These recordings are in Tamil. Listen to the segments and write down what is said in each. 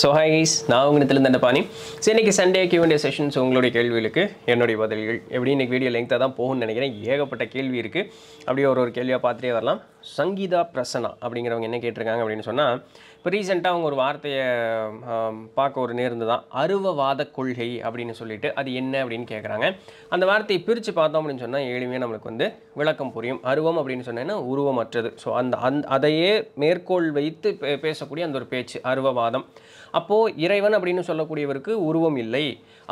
ஸோ ஹைஸ் நான் உங்கள்கிட்ட தண்டபாணி ஸோ இன்றைக்கி சண்டே கியூண்டே செஷன்ஸ் உங்களுடைய கேள்விகளுக்கு என்னுடைய பதில்கள் எப்படி இன்றைக்கி வீடியோ லெங்க்தாக தான் போகும்னு நினைக்கிறேன் ஏகப்பட்ட கேள்வி இருக்குது அப்படியே ஒரு ஒரு கேள்வியாக பார்த்துட்டே வரலாம் சங்கீதா பிரசனா அப்படிங்கிறவங்க என்ன கேட்டிருக்காங்க அப்படின்னு சொன்னால் இப்போ ரீசெண்டாக அவங்க ஒரு வார்த்தையை பார்க்க ஒரு நேர்ந்து தான் அருவவாத கொள்கை அப்படின்னு சொல்லிட்டு அது என்ன அப்படின்னு கேட்குறாங்க அந்த வார்த்தையை பிரித்து பார்த்தோம் அப்படின்னு சொன்னால் எளிமையாக நம்மளுக்கு வந்து விளக்கம் புரியும் அருவம் அப்படின்னு சொன்னேன்னா உருவமற்றது ஸோ அந்த அந் அதையே மேற்கோள் வைத்து பேசக்கூடிய அந்த ஒரு பேச்சு அருவவாதம் அப்போது இறைவன் அப்படின்னு சொல்லக்கூடியவருக்கு உருவம் இல்லை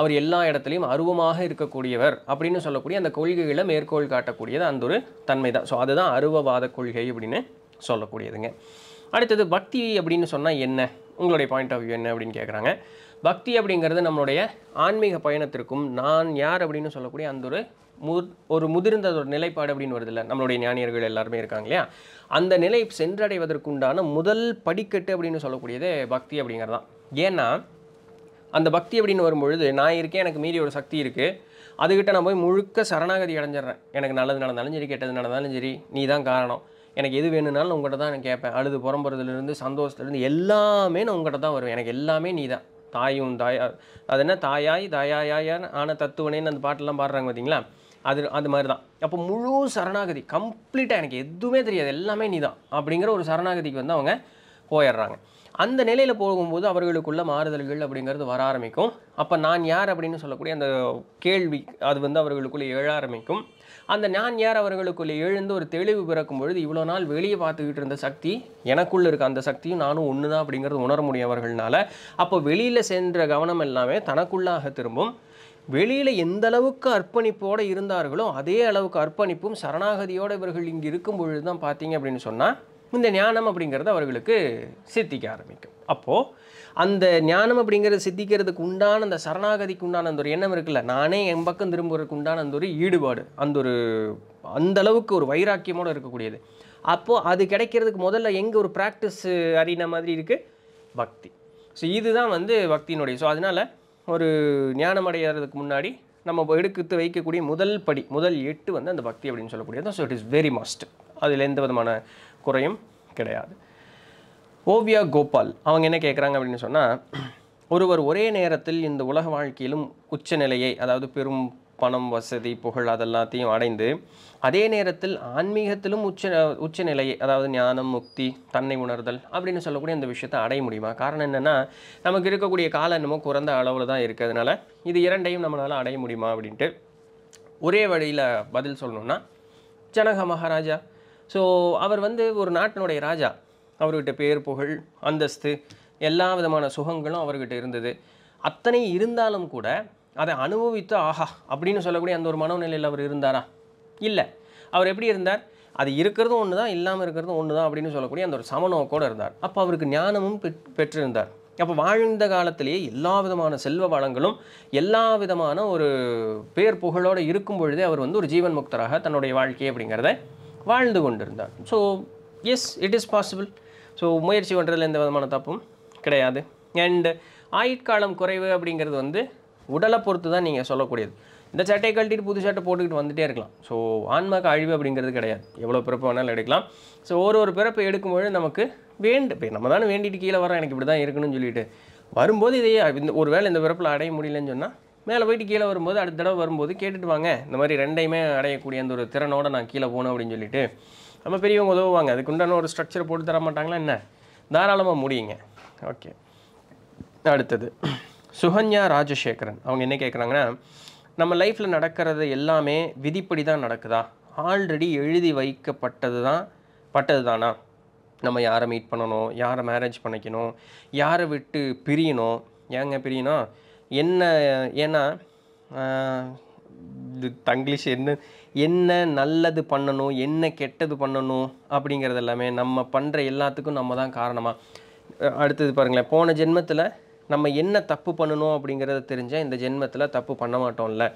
அவர் எல்லா இடத்துலையும் அருவமாக இருக்கக்கூடியவர் அப்படின்னு சொல்லக்கூடிய அந்த கொள்கைகளை மேற்கோள் காட்டக்கூடியது அந்த ஒரு தன்மை தான் ஸோ அதுதான் அருவவாத கொள்கை அப்படின்னு சொல்லக்கூடியதுங்க அடுத்தது பக்தி அப்படின்னு சொன்னால் என்ன உங்களுடைய பாயிண்ட் ஆஃப் வியூ என்ன அப்படின்னு கேட்குறாங்க பக்தி அப்படிங்கிறது நம்மளுடைய ஆன்மீக பயணத்திற்கும் நான் யார் அப்படின்னு சொல்லக்கூடிய அந்த ஒரு மு ஒரு முதிர்ந்த ஒரு நிலைப்பாடு அப்படின்னு வருதில்ல நம்மளுடைய ஞானியர்கள் எல்லாருமே இருக்காங்க இல்லையா அந்த நிலை சென்றடைவதற்குண்டான முதல் படிக்கட்டு அப்படின்னு சொல்லக்கூடியதே பக்தி அப்படிங்கிறது தான் ஏன்னா அந்த பக்தி அப்படின்னு வரும்பொழுது நான் இருக்கேன் எனக்கு மீறி ஒரு சக்தி இருக்குது அதுக்கிட்ட நான் போய் முழுக்க சரணாகதி அடைஞ்சிட்றேன் எனக்கு நல்லது நடந்தாலும் சரி கெட்டது நடந்தாலும் சரி நீ தான் காரணம் எனக்கு எது வேணும்னாலும் உங்கள்கிட்ட தான் நான் கேட்பேன் அழுது புறம்புறதுலேருந்து சந்தோஷத்துலேருந்து எல்லாமே நான் உங்கள்கிட்ட தான் வருவேன் எனக்கு எல்லாமே நீ தான் தாயும் தாயா அது என்ன தாயாய் தாயாயாயான்னு ஆன தத்துவனேன்னு அந்த பாட்டெல்லாம் பாடுறாங்க பார்த்தீங்களா அது அது மாதிரி தான் அப்போ முழு சரணாகதி கம்ப்ளீட்டாக எனக்கு எதுவுமே தெரியாது எல்லாமே நீ தான் அப்படிங்கிற ஒரு சரணாகதிக்கு வந்து அவங்க போயிடுறாங்க அந்த நிலையில் போகும்போது அவர்களுக்குள்ள மாறுதல்கள் அப்படிங்கிறது வர ஆரம்பிக்கும் அப்போ நான் யார் அப்படின்னு சொல்லக்கூடிய அந்த கேள்வி அது வந்து அவர்களுக்குள்ளே எழ ஆரம்பிக்கும் அந்த நான் யார் அவர்களுக்குள்ளே எழுந்து ஒரு தெளிவு பிறக்கும் பொழுது இவ்வளோ நாள் வெளியே பார்த்துக்கிட்டு இருந்த சக்தி எனக்குள்ளே இருக்க அந்த சக்தியும் நானும் ஒன்று தான் அப்படிங்கிறது உணர முடியவர்கள்னால அப்போ வெளியில் சென்ற கவனம் எல்லாமே தனக்குள்ளாக திரும்பும் வெளியில் எந்த அளவுக்கு அர்ப்பணிப்போடு இருந்தார்களோ அதே அளவுக்கு அர்ப்பணிப்பும் சரணாகதியோடு இவர்கள் இங்கே இருக்கும் பொழுது தான் பார்த்தீங்க அப்படின்னு சொன்னால் இந்த ஞானம் அப்படிங்கிறது அவர்களுக்கு சித்திக்க ஆரம்பிக்கும் அப்போது அந்த ஞானம் அப்படிங்கிறத சித்திக்கிறதுக்கு உண்டான அந்த சரணாகதிக்கு உண்டான அந்த ஒரு எண்ணம் இருக்குல்ல நானே என் பக்கம் திரும்புறதுக்கு உண்டான அந்த ஒரு ஈடுபாடு அந்த ஒரு அந்த அளவுக்கு ஒரு வைராக்கியமோடு இருக்கக்கூடியது அப்போது அது கிடைக்கிறதுக்கு முதல்ல எங்கே ஒரு ப்ராக்டிஸ் அறின மாதிரி இருக்குது பக்தி ஸோ இதுதான் வந்து பக்தியினுடைய ஸோ அதனால் ஒரு ஞானம் அடையிறதுக்கு முன்னாடி நம்ம எடுத்து வைக்கக்கூடிய முதல் படி முதல் எட்டு வந்து அந்த பக்தி அப்படின்னு சொல்லக்கூடியது so it is very must அதில் எந்த விதமான குறையும் கிடையாது ஓவியா கோபால் அவங்க என்ன கேட்குறாங்க அப்படின்னு சொன்னால் ஒருவர் ஒரே நேரத்தில் இந்த உலக வாழ்க்கையிலும் உச்சநிலையை அதாவது பெரும் பணம் வசதி புகழ் அதெல்லாத்தையும் அடைந்து அதே நேரத்தில் ஆன்மீகத்திலும் உச்ச நிலையை அதாவது ஞானம் முக்தி தன்னை உணர்தல் அப்படின்னு சொல்லக்கூடிய அந்த விஷயத்தை அடைய முடியுமா காரணம் என்னென்னா நமக்கு இருக்கக்கூடிய காலம் என்னமோ குறைந்த அளவில் தான் இருக்கிறதுனால இது இரண்டையும் நம்மளால் அடைய முடியுமா அப்படின்ட்டு ஒரே வழியில் பதில் சொல்லணுன்னா ஜனக மகாராஜா ஸோ அவர் வந்து ஒரு நாட்டினுடைய ராஜா அவர்கிட்ட பேர் புகழ் அந்தஸ்து எல்லா விதமான சுகங்களும் அவர்கிட்ட இருந்தது அத்தனை இருந்தாலும் கூட அதை அனுபவித்து ஆஹா அப்படின்னு சொல்லக்கூடிய அந்த ஒரு மனோநிலையில் அவர் இருந்தாரா இல்லை அவர் எப்படி இருந்தார் அது இருக்கிறதும் ஒன்று தான் இல்லாமல் இருக்கிறதும் ஒன்று தான் அப்படின்னு சொல்லக்கூடிய அந்த ஒரு சமநோக்கோடு இருந்தார் அப்போ அவருக்கு ஞானமும் பெற்றிருந்தார் அப்போ வாழ்ந்த காலத்திலேயே எல்லா விதமான செல்வ வளங்களும் எல்லா விதமான ஒரு பேர் புகழோடு இருக்கும் பொழுதே அவர் வந்து ஒரு ஜீவன் முக்தராக தன்னுடைய வாழ்க்கை அப்படிங்கிறத வாழ்ந்து கொண்டிருந்தான் so yes it is possible so முயற்சி பண்ணுறதுல எந்த விதமான தப்பும் கிடையாது அண்டு ஆயுட்காலம் குறைவு அப்படிங்கிறது வந்து உடலை பொறுத்து தான் நீங்கள் சொல்லக்கூடியது இந்த சட்டையை கழட்டிட்டு புது சட்டை போட்டுக்கிட்டு வந்துகிட்டே இருக்கலாம் ஸோ ஆன்மாக்கு அழிவு அப்படிங்கிறது கிடையாது எவ்வளோ பிறப்பு வேணாலும் எடுக்கலாம் ஸோ ஒரு ஒரு பிறப்பை எடுக்கும்பொழுது நமக்கு வேண்டு இப்போ நம்ம தானே வேண்டிட்டு கீழே வரோம் எனக்கு இப்படி தான் இருக்கணும்னு சொல்லிட்டு வரும்போது இதையே இந்த ஒரு வேளை இந்த பிறப்பில் அடைய முடியலன்னு சொன்னால் மேலே போயிட்டு கீழே வரும்போது அடுத்த தடவை வரும்போது கேட்டுட்டு வாங்க இந்த மாதிரி ரெண்டையுமே அடையக்கூடிய அந்த ஒரு திறனோடு நான் கீழே போகணும் அப்படின்னு சொல்லிட்டு நம்ம பெரியவங்க உதவுவாங்க அதுக்கு உண்டான ஒரு ஸ்ட்ரக்சர் போட்டு தர மாட்டாங்களா என்ன தாராளமாக முடியுங்க ஓகே அடுத்தது சுகன்யா ராஜசேகரன் அவங்க என்ன கேட்குறாங்கன்னா நம்ம லைஃப்பில் நடக்கிறது எல்லாமே விதிப்படி தான் நடக்குதா ஆல்ரெடி எழுதி வைக்கப்பட்டது தான் பட்டது தானா நம்ம யாரை மீட் பண்ணணும் யாரை மேரேஜ் பண்ணிக்கணும் யாரை விட்டு பிரியணும் ஏங்க பிரியணும் என்ன ஏன்னா தங்கிலீஷ் என்ன என்ன நல்லது பண்ணணும் என்ன கெட்டது பண்ணணும் அப்படிங்கிறது எல்லாமே நம்ம பண்ணுற எல்லாத்துக்கும் நம்ம தான் காரணமாக அடுத்தது பாருங்களேன் போன ஜென்மத்தில் நம்ம என்ன தப்பு பண்ணணும் அப்படிங்கிறத தெரிஞ்சால் இந்த ஜென்மத்தில் தப்பு பண்ண மாட்டோம்ல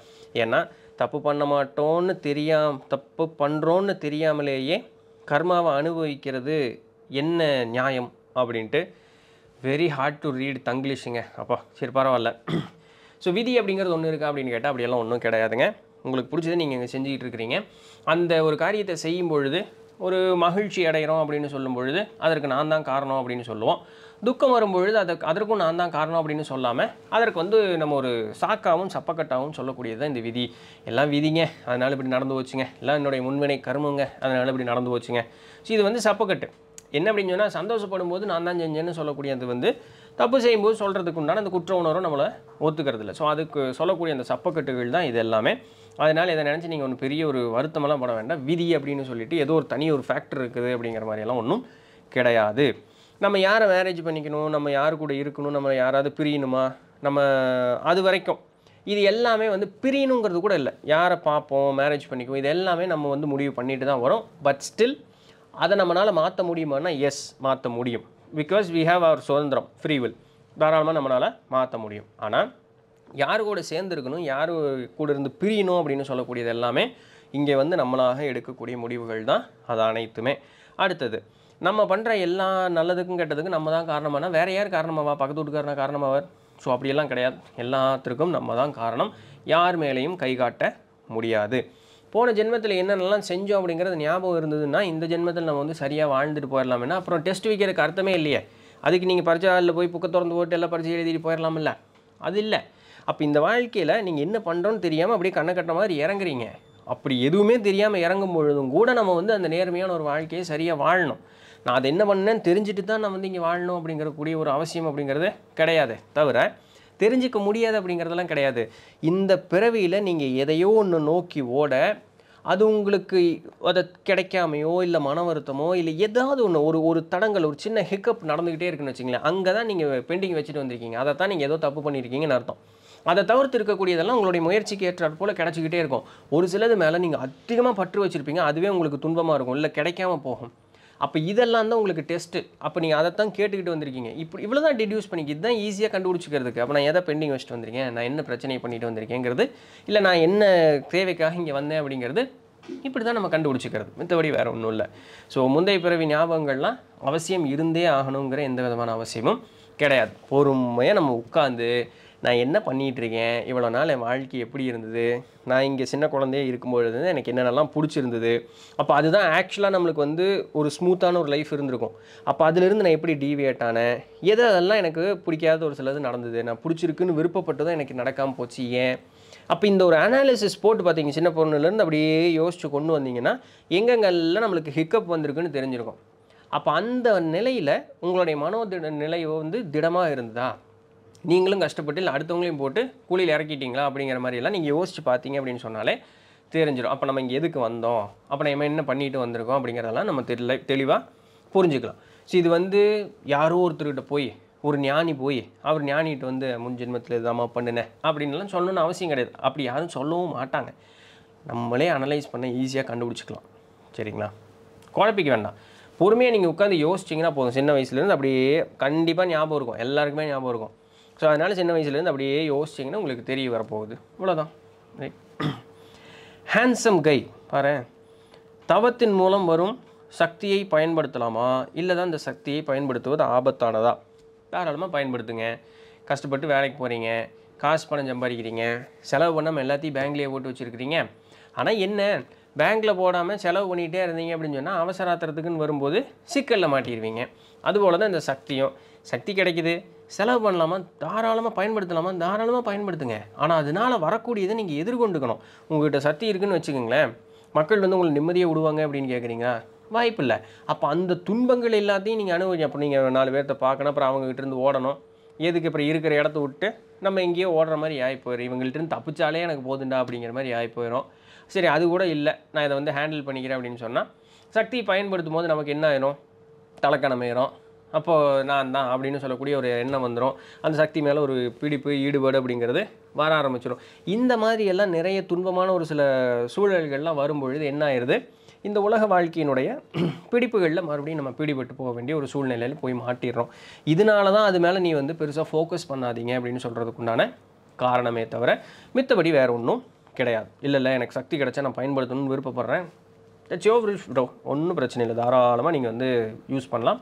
ஏன்னா தப்பு பண்ண மாட்டோம்னு தெரியாம தப்பு பண்ணுறோன்னு தெரியாமலேயே கர்மாவை அனுபவிக்கிறது என்ன நியாயம் அப்படின்ட்டு வெரி ஹார்ட் டு ரீட் தங்கிலீஷுங்க அப்பா சரி பரவாயில்ல ஸோ விதி அப்படிங்கிறது ஒன்று இருக்கா அப்படின்னு கேட்டால் அப்படியெல்லாம் ஒன்றும் கிடையாதுங்க உங்களுக்கு பிடிச்சதை நீங்கள் இங்கே செஞ்சுக்கிட்டு இருக்கிறீங்க அந்த ஒரு காரியத்தை செய்யும் பொழுது ஒரு மகிழ்ச்சி அடைகிறோம் அப்படின்னு சொல்லும் பொழுது அதற்கு நான் தான் காரணம் அப்படின்னு சொல்லுவோம் துக்கம் வரும்பொழுது அதற்கு அதற்கும் நான் தான் காரணம் அப்படின்னு சொல்லாமல் அதற்கு வந்து நம்ம ஒரு சாக்காவும் சப்பக்கட்டாகவும் சொல்லக்கூடியது தான் இந்த விதி எல்லாம் விதிங்க அதனால் இப்படி நடந்து போச்சுங்க எல்லாம் என்னுடைய முன்வினை கருமங்க அதனால் இப்படி நடந்து போச்சுங்க ஸோ இது வந்து சப்பக்கட்டு என்ன அப்படின்னு சொன்னால் சந்தோஷப்படும் போது நான் தான் செஞ்சேன்னு சொல்லக்கூடிய அது வந்து தப்பு செய்யும்போது சொல்கிறதுக்கு உண்டான அந்த குற்ற உணர்வை நம்மளை ஒத்துக்கிறது இல்லை ஸோ அதுக்கு சொல்லக்கூடிய அந்த சப்பக்கட்டுகள் தான் இது எல்லாமே அதனால் இதை நினச்சி நீங்கள் ஒன்று பெரிய ஒரு வருத்தமெல்லாம் பட வேண்டாம் விதி அப்படின்னு சொல்லிட்டு ஏதோ ஒரு தனி ஒரு ஃபேக்டர் இருக்குது அப்படிங்கிற மாதிரியெல்லாம் ஒன்றும் கிடையாது நம்ம யாரை மேரேஜ் பண்ணிக்கணும் நம்ம யார் கூட இருக்கணும் நம்ம யாராவது பிரியணுமா நம்ம அது வரைக்கும் இது எல்லாமே வந்து பிரியணுங்கிறது கூட இல்லை யாரை பார்ப்போம் மேரேஜ் பண்ணிக்குவோம் இது எல்லாமே நம்ம வந்து முடிவு பண்ணிட்டு தான் வரோம் பட் ஸ்டில் அதை நம்மளால் மாற்ற முடியுமான்னா எஸ் மாற்ற முடியும் பிகாஸ் வி ஹாவ் அவர் சுதந்திரம் ஃப்ரீவில் தாராளமாக நம்மளால் மாற்ற முடியும் ஆனால் யார் கூட சேர்ந்துருக்கணும் யார் கூட இருந்து பிரியணும் அப்படின்னு சொல்லக்கூடியது எல்லாமே இங்கே வந்து நம்மளாக எடுக்கக்கூடிய முடிவுகள் தான் அது அனைத்துமே அடுத்தது நம்ம பண்ணுற எல்லா நல்லதுக்கும் கெட்டதுக்கும் நம்ம தான் காரணமானால் வேறு யார் காரணமாவா பக்கத்து வீட்டுக்காரனா காரணமாவார் ஸோ அப்படியெல்லாம் கிடையாது எல்லாத்திற்கும் நம்ம தான் காரணம் யார் மேலேயும் கை காட்ட முடியாது போன ஜென்மத்தில் என்னென்னலாம் செஞ்சோம் அப்படிங்கிறது ஞாபகம் இருந்ததுன்னா இந்த ஜென்மத்தில் நம்ம வந்து சரியாக வாழ்ந்துட்டு போயிடலாம்னா அப்புறம் டெஸ்ட் வைக்கிறதுக்கு அர்த்தமே இல்லையே அதுக்கு நீங்கள் பரிச்சை போய் புக்கை திறந்து போட்டு எல்லாம் பரிச்சை எழுதிட்டு இல்லை அது இல்லை அப்போ இந்த வாழ்க்கையில் நீங்கள் என்ன பண்ணுறோன்னு தெரியாமல் அப்படியே கண்ணை கட்ட மாதிரி இறங்குறீங்க அப்படி எதுவுமே தெரியாமல் இறங்கும் பொழுதும் கூட நம்ம வந்து அந்த நேர்மையான ஒரு வாழ்க்கையை சரியாக வாழணும் நான் அதை என்ன பண்ணேன்னு தெரிஞ்சுட்டு தான் நான் வந்து இங்கே வாழணும் அப்படிங்கிறக்கூடிய ஒரு அவசியம் அப்படிங்கிறது கிடையாது தவிர தெரிஞ்சிக்க முடியாது அப்படிங்கிறதெல்லாம் கிடையாது இந்த பிறவியில் நீங்கள் எதையோ ஒன்று நோக்கி ஓட அது உங்களுக்கு அதை கிடைக்காமையோ இல்லை மன வருத்தமோ இல்லை ஏதாவது ஒன்று ஒரு ஒரு தடங்கள் ஒரு சின்ன ஹிக்கப் நடந்துக்கிட்டே இருக்குன்னு வச்சிங்களேன் அங்கே தான் நீங்கள் பெண்டிங் வச்சுட்டு வந்திருக்கீங்க அதை தான் நீங்கள் ஏதோ தப்பு பண்ணியிருக்கீங்கன்னு அர்த்தம் அதை தவிர்த்து இருக்கக்கூடியதெல்லாம் உங்களுடைய முயற்சிக்கு ஏற்றாற் போல் கிடச்சிக்கிட்டே இருக்கும் ஒரு சிலது மேலே நீங்கள் அதிகமாக பற்று வச்சுருப்பீங்க அதுவே உங்களுக்கு துன்பமாக இருக்கும் இல்லை கிடைக்காம போகும் அப்போ இதெல்லாம் தான் உங்களுக்கு டெஸ்ட்டு அப்போ நீங்கள் அதை தான் கேட்டுக்கிட்டு வந்திருக்கீங்க இப்போ இவ்வளோ தான் டிடியூஸ் பண்ணிக்க இதுதான் ஈஸியாக கண்டுபிடிச்சிக்கிறதுக்கு அப்போ நான் எதை பெண்டிங் வச்சுட்டு வந்திருக்கேன் நான் என்ன பிரச்சனை பண்ணிட்டு வந்திருக்கேங்கிறது இல்லை நான் என்ன தேவைக்காக இங்கே வந்தேன் அப்படிங்கிறது இப்படி தான் நம்ம கண்டுபிடிச்சிக்கிறது மித்தபடி வேறு ஒன்றும் இல்லை ஸோ முந்தைய பிறவி ஞாபகங்கள்லாம் அவசியம் இருந்தே ஆகணுங்கிற எந்த விதமான அவசியமும் கிடையாது பொறுமையாக நம்ம உட்காந்து நான் என்ன பண்ணிகிட்ருக்கேன் இவ்வளோ நாள் என் வாழ்க்கை எப்படி இருந்தது நான் இங்கே சின்ன குழந்தையே இருக்கும்பொழுது எனக்கு என்னென்னலாம் பிடிச்சிருந்தது அப்போ அதுதான் ஆக்சுவலாக நம்மளுக்கு வந்து ஒரு ஸ்மூத்தான ஒரு லைஃப் இருந்திருக்கும் அப்போ அதிலிருந்து நான் எப்படி டீவியேட் ஆனேன் எது அதெல்லாம் எனக்கு பிடிக்காத ஒரு சிலது நடந்தது நான் பிடிச்சிருக்குன்னு விருப்பப்பட்டதும் எனக்கு நடக்காமல் போச்சு ஏன் அப்போ இந்த ஒரு அனாலிசிஸ் போட்டு பார்த்தீங்க சின்ன பொண்ணுலேருந்து அப்படியே யோசித்து கொண்டு வந்தீங்கன்னா எங்கெங்கெல்லாம் நம்மளுக்கு ஹிக்கப் வந்திருக்குன்னு தெரிஞ்சிருக்கும் அப்போ அந்த நிலையில் உங்களுடைய மனோதிட நிலையோ வந்து திடமாக இருந்ததா நீங்களும் கஷ்டப்பட்டு இல்லை அடுத்தவங்களையும் போட்டு கூலியில் இறக்கிட்டீங்களா அப்படிங்கிற மாதிரியெல்லாம் நீங்கள் யோசிச்சு பார்த்தீங்க அப்படின்னு சொன்னாலே தெரிஞ்சிடும் அப்போ நம்ம இங்கே எதுக்கு வந்தோம் அப்போ நம்ம என்ன பண்ணிட்டு வந்திருக்கோம் அப்படிங்கிறதெல்லாம் நம்ம தெரியல தெளிவாக புரிஞ்சுக்கலாம் ஸோ இது வந்து யாரோ ஒருத்தர்கிட்ட போய் ஒரு ஞானி போய் அவர் ஞானிகிட்ட வந்து முன் ஜென்மத்தில் இதாம்மா பண்ணினேன் அப்படின்லாம் சொல்லணும்னு அவசியம் கிடையாது அப்படி யாரும் சொல்லவும் மாட்டாங்க நம்மளே அனலைஸ் பண்ண ஈஸியாக கண்டுபிடிச்சிக்கலாம் சரிங்களா குழப்பிக்க வேண்டாம் பொறுமையாக நீங்கள் உட்காந்து யோசிச்சிங்கன்னா போதும் சின்ன வயசுலேருந்து அப்படியே கண்டிப்பாக ஞாபகம் இருக்கும் எல்லாருக்குமே ஞாபகம் இருக்கும் ஸோ அதனால் சின்ன வயசுலேருந்து அப்படியே யோசிச்சிங்கன்னா உங்களுக்கு தெரிய வரப்போகுது இவ்வளோதான் ரைட் ஹேண்ட்ஸம் கை பாரு தவத்தின் மூலம் வரும் சக்தியை பயன்படுத்தலாமா இல்லை தான் இந்த சக்தியை பயன்படுத்துவது ஆபத்தானதா தாராளமாக பயன்படுத்துங்க கஷ்டப்பட்டு வேலைக்கு போகிறீங்க காசு பணம் சம்பாதிக்கிறீங்க செலவு பண்ணாமல் எல்லாத்தையும் பேங்க்லேயே போட்டு வச்சுருக்கிறீங்க ஆனால் என்ன பேங்க்கில் போடாமல் செலவு பண்ணிகிட்டே இருந்தீங்க அப்படின்னு சொன்னால் அவசராத்திரத்துக்குன்னு வரும்போது சிக்கலில் மாட்டிடுவீங்க அதுபோல் தான் இந்த சக்தியும் சக்தி கிடைக்கிது செலவு பண்ணலாமா தாராளமாக பயன்படுத்தலாமா தாராளமாக பயன்படுத்துங்க ஆனால் அதனால் வரக்கூடியதை நீங்கள் எதிர்கொண்டுக்கணும் உங்கள்கிட்ட சக்தி இருக்குதுன்னு வச்சுக்கோங்களேன் மக்கள் வந்து உங்களுக்கு நிம்மதியாக விடுவாங்க அப்படின்னு கேட்குறீங்களா வாய்ப்பு இல்லை அப்போ அந்த துன்பங்கள் எல்லாத்தையும் நீங்கள் அனுபவிங்க அப்போ நீங்கள் நாலு பேர்த்த பார்க்கணும் அப்புறம் அவங்ககிட்டருந்து ஓடணும் எதுக்கு அப்புறம் இருக்கிற இடத்த விட்டு நம்ம எங்கேயோ ஓடுற மாதிரி ஆகி போயிடும் இவங்கள்ட்டருந்து தப்பிச்சாலே எனக்கு போதுண்டா அப்படிங்கிற மாதிரி ஆகி போயிடும் சரி அது கூட இல்லை நான் இதை வந்து ஹேண்டில் பண்ணிக்கிறேன் அப்படின்னு சொன்னால் சக்தி பயன்படுத்தும் போது நமக்கு என்ன ஆயிரும் தலைக்கணம் அப்போது நான் தான் அப்படின்னு சொல்லக்கூடிய ஒரு எண்ணம் வந்துடும் அந்த சக்தி மேலே ஒரு பிடிப்பு ஈடுபாடு அப்படிங்கிறது வர ஆரம்பிச்சிடும் இந்த மாதிரி எல்லாம் நிறைய துன்பமான ஒரு சில சூழல்கள்லாம் வரும்பொழுது என்ன ஆயிடுது இந்த உலக வாழ்க்கையினுடைய பிடிப்புகளில் மறுபடியும் நம்ம பிடிபட்டு போக வேண்டிய ஒரு சூழ்நிலையில் போய் மாட்டிடுறோம் இதனால தான் அது மேலே நீ வந்து பெருசாக ஃபோக்கஸ் பண்ணாதீங்க அப்படின்னு சொல்கிறதுக்குண்டான காரணமே தவிர மித்தபடி வேறு ஒன்றும் கிடையாது இல்லை இல்லை எனக்கு சக்தி கிடச்சா நான் பயன்படுத்தணும்னு விருப்பப்படுறேன் இட்ஸ் ப்ரோ ஒன்றும் பிரச்சனை இல்லை தாராளமாக நீங்கள் வந்து யூஸ் பண்ணலாம்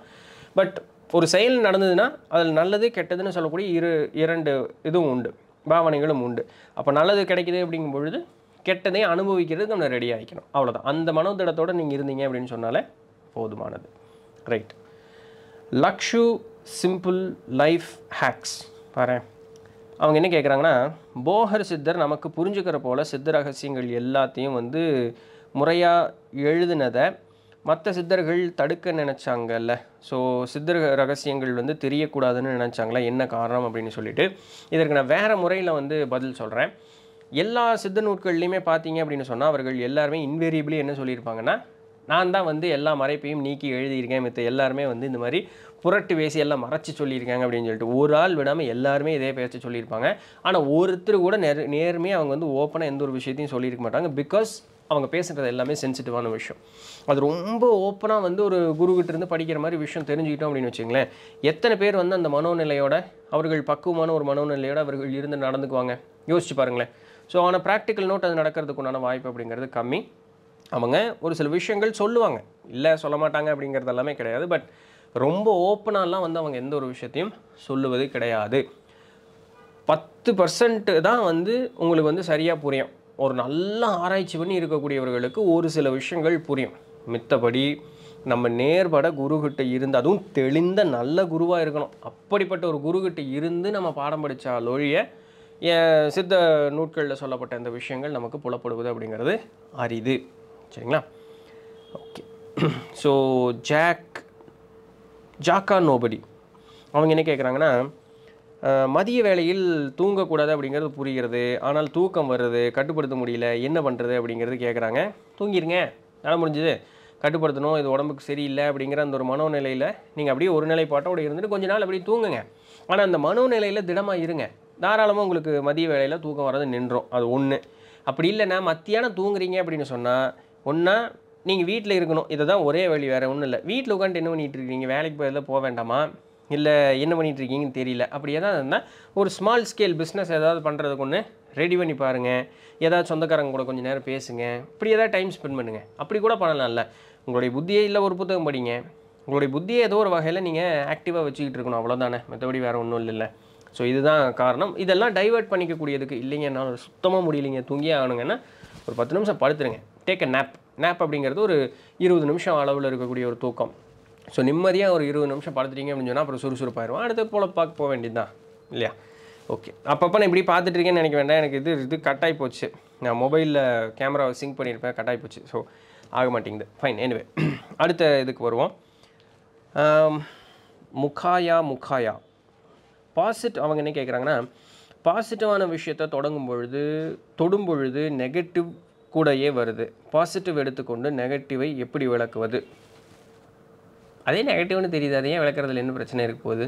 பட் ஒரு செயல் நடந்ததுன்னா அதில் நல்லது கெட்டதுன்னு சொல்லக்கூடிய இரு இரண்டு இதுவும் உண்டு பாவனைகளும் உண்டு அப்போ நல்லது கிடைக்குது அப்படிங்கும் பொழுது கெட்டதை அனுபவிக்கிறதுக்கு நம்ம ரெடி ஆகிக்கணும் அவ்வளோதான் அந்த மனோதிடத்தோடு நீங்கள் இருந்தீங்க அப்படின்னு சொன்னாலே போதுமானது ரைட் லக்ஷு சிம்பிள் லைஃப் ஹேக்ஸ் பாரு அவங்க என்ன கேட்குறாங்கன்னா போகர் சித்தர் நமக்கு புரிஞ்சுக்கிற போல் சித்த ரகசியங்கள் எல்லாத்தையும் வந்து முறையாக எழுதினதை மற்ற சித்தர்கள் தடுக்க நினச்சாங்கல்ல ஸோ சித்தர் ரகசியங்கள் வந்து தெரியக்கூடாதுன்னு நினச்சாங்களா என்ன காரணம் அப்படின்னு சொல்லிட்டு இதற்கு நான் வேறு முறையில் வந்து பதில் சொல்கிறேன் எல்லா சித்த நூல்கள்லையுமே பார்த்தீங்க அப்படின்னு சொன்னால் அவர்கள் எல்லாருமே இன்வேரியபிளி என்ன சொல்லியிருப்பாங்கன்னா நான் தான் வந்து எல்லா மறைப்பையும் நீக்கி எழுதியிருக்கேன் மித்த எல்லாருமே வந்து இந்த மாதிரி புரட்டு பேசி எல்லாம் மறைச்சி சொல்லியிருக்காங்க அப்படின்னு சொல்லிட்டு ஒரு ஆள் விடாமல் எல்லாருமே இதே பேச சொல்லியிருப்பாங்க ஆனால் ஒருத்தர் கூட நேர் நேர்மையாக அவங்க வந்து ஓப்பனாக எந்த ஒரு விஷயத்தையும் சொல்லியிருக்க மாட்டாங்க பிகாஸ் அவங்க பேசுகிறது எல்லாமே சென்சிட்டிவான விஷயம் அது ரொம்ப ஓப்பனாக வந்து ஒரு குருக்கிட்ட இருந்து படிக்கிற மாதிரி விஷயம் தெரிஞ்சுக்கிட்டோம் அப்படின்னு வச்சுங்களேன் எத்தனை பேர் வந்து அந்த மனோநிலையோட அவர்கள் பக்குவமான ஒரு மனோநிலையோட அவர்கள் இருந்து நடந்துக்குவாங்க யோசிச்சு பாருங்களேன் ஸோ ஆனால் ப்ராக்டிக்கல் நோட் அது நடக்கிறதுக்கு உண்டான வாய்ப்பு அப்படிங்கிறது கம்மி அவங்க ஒரு சில விஷயங்கள் சொல்லுவாங்க இல்லை சொல்ல மாட்டாங்க அப்படிங்கிறது எல்லாமே கிடையாது பட் ரொம்ப ஓப்பனாலாம் வந்து அவங்க எந்த ஒரு விஷயத்தையும் சொல்லுவது கிடையாது பத்து பர்சன்ட்டு தான் வந்து உங்களுக்கு வந்து சரியாக புரியும் ஒரு நல்ல ஆராய்ச்சி பண்ணி இருக்கக்கூடியவர்களுக்கு ஒரு சில விஷயங்கள் புரியும் மித்தபடி நம்ம நேர்பட குருக்கிட்ட இருந்து அதுவும் தெளிந்த நல்ல குருவாக இருக்கணும் அப்படிப்பட்ட ஒரு குருக்கிட்ட இருந்து நம்ம பாடம் படித்தால் ஒழிய சித்த நூட்களில் சொல்லப்பட்ட இந்த விஷயங்கள் நமக்கு புலப்படுவது அப்படிங்கிறது அரிது சரிங்களா ஓகே ஸோ ஜாக் ஜாக்கா நோபடி அவங்க என்ன கேட்குறாங்கன்னா மதிய வேளையில் தூங்கக்கூடாது அப்படிங்கிறது புரிகிறது ஆனால் தூக்கம் வருது கட்டுப்படுத்த முடியல என்ன பண்ணுறது அப்படிங்கிறது கேட்குறாங்க தூங்கிடுங்க நல்லா முடிஞ்சுது கட்டுப்படுத்தணும் இது உடம்புக்கு சரியில்லை அப்படிங்கிற அந்த ஒரு மனோநிலையில் நீங்கள் அப்படியே ஒரு நிலைப்பாட்டோடு இருந்துட்டு கொஞ்ச நாள் அப்படியே தூங்குங்க ஆனால் அந்த மனோநிலையில் திடமாக இருங்க தாராளமாக உங்களுக்கு மதிய வேளையில் தூக்கம் வர்றது நின்றோம் அது ஒன்று அப்படி இல்லைன்னா மத்தியானம் தூங்குறீங்க அப்படின்னு சொன்னால் ஒன்றா நீங்கள் வீட்டில் இருக்கணும் இதை தான் ஒரே வழி வேறு ஒன்றும் இல்லை வீட்டில் உட்காந்துட்டு என்ன பண்ணிகிட்டு இருக்கீங்க வேலைக்கு எதாவது போக வேண்டாமா இல்லை என்ன இருக்கீங்கன்னு தெரியல அப்படி எதாவது இருந்தால் ஒரு ஸ்மால் ஸ்கேல் பிஸ்னஸ் ஏதாவது பண்ணுறதுக்கு ஒன்று ரெடி பண்ணி பாருங்கள் ஏதாவது சொந்தக்காரங்க கூட கொஞ்சம் நேரம் பேசுங்க இப்படி ஏதாவது டைம் ஸ்பெண்ட் பண்ணுங்கள் அப்படி கூட பண்ணலாம்ல உங்களுடைய புத்தியே இல்லை ஒரு புத்தகம் படிங்க உங்களுடைய புத்தியை ஏதோ ஒரு வகையில் நீங்கள் ஆக்டிவாக வச்சுக்கிட்டு இருக்கணும் அவ்வளோதானே மற்றபடி வேறு ஒன்றும் இல்லைல்ல ஸோ இதுதான் காரணம் இதெல்லாம் டைவெர்ட் பண்ணிக்கக்கூடியதுக்கு இல்லைங்க என்னால் சுத்தமாக முடியலைங்க தூங்கியே ஆகணுங்கன்னா ஒரு பத்து நிமிஷம் படுத்துருங்க டேக் அ நேப் நேப் அப்படிங்கிறது ஒரு இருபது நிமிஷம் அளவில் இருக்கக்கூடிய ஒரு தூக்கம் ஸோ நிம்மதியாக ஒரு இருபது நிமிஷம் படுத்துட்டீங்க அப்படின்னு சொன்னால் அப்புறம் சுறுசுறுப்பாயிரும் அடுத்து பார்க்க போக வேண்டியதுதான் இல்லையா ஓகே அப்பப்போ நான் இப்படி பார்த்துட்ருக்கேன்னு நினைக்க வேண்டாம் எனக்கு இது இது கட்டாகி போச்சு நான் மொபைலில் கேமராவை சிங்க் பண்ணியிருப்பேன் கட்டாகி போச்சு ஸோ ஆக மாட்டேங்குது ஃபைன் எனிவே அடுத்த இதுக்கு வருவோம் முகாயா முகாயா பாசிட்டிவ் அவங்க என்ன கேட்குறாங்கன்னா பாசிட்டிவான விஷயத்தை தொடங்கும் பொழுது தொடும் பொழுது நெகட்டிவ் கூடயே வருது பாசிட்டிவ் எடுத்துக்கொண்டு நெகட்டிவை எப்படி விளக்குவது அதே நெகட்டிவ்னு தெரியுது அதே விளக்குறதுல என்ன பிரச்சனை இருக்க போகுது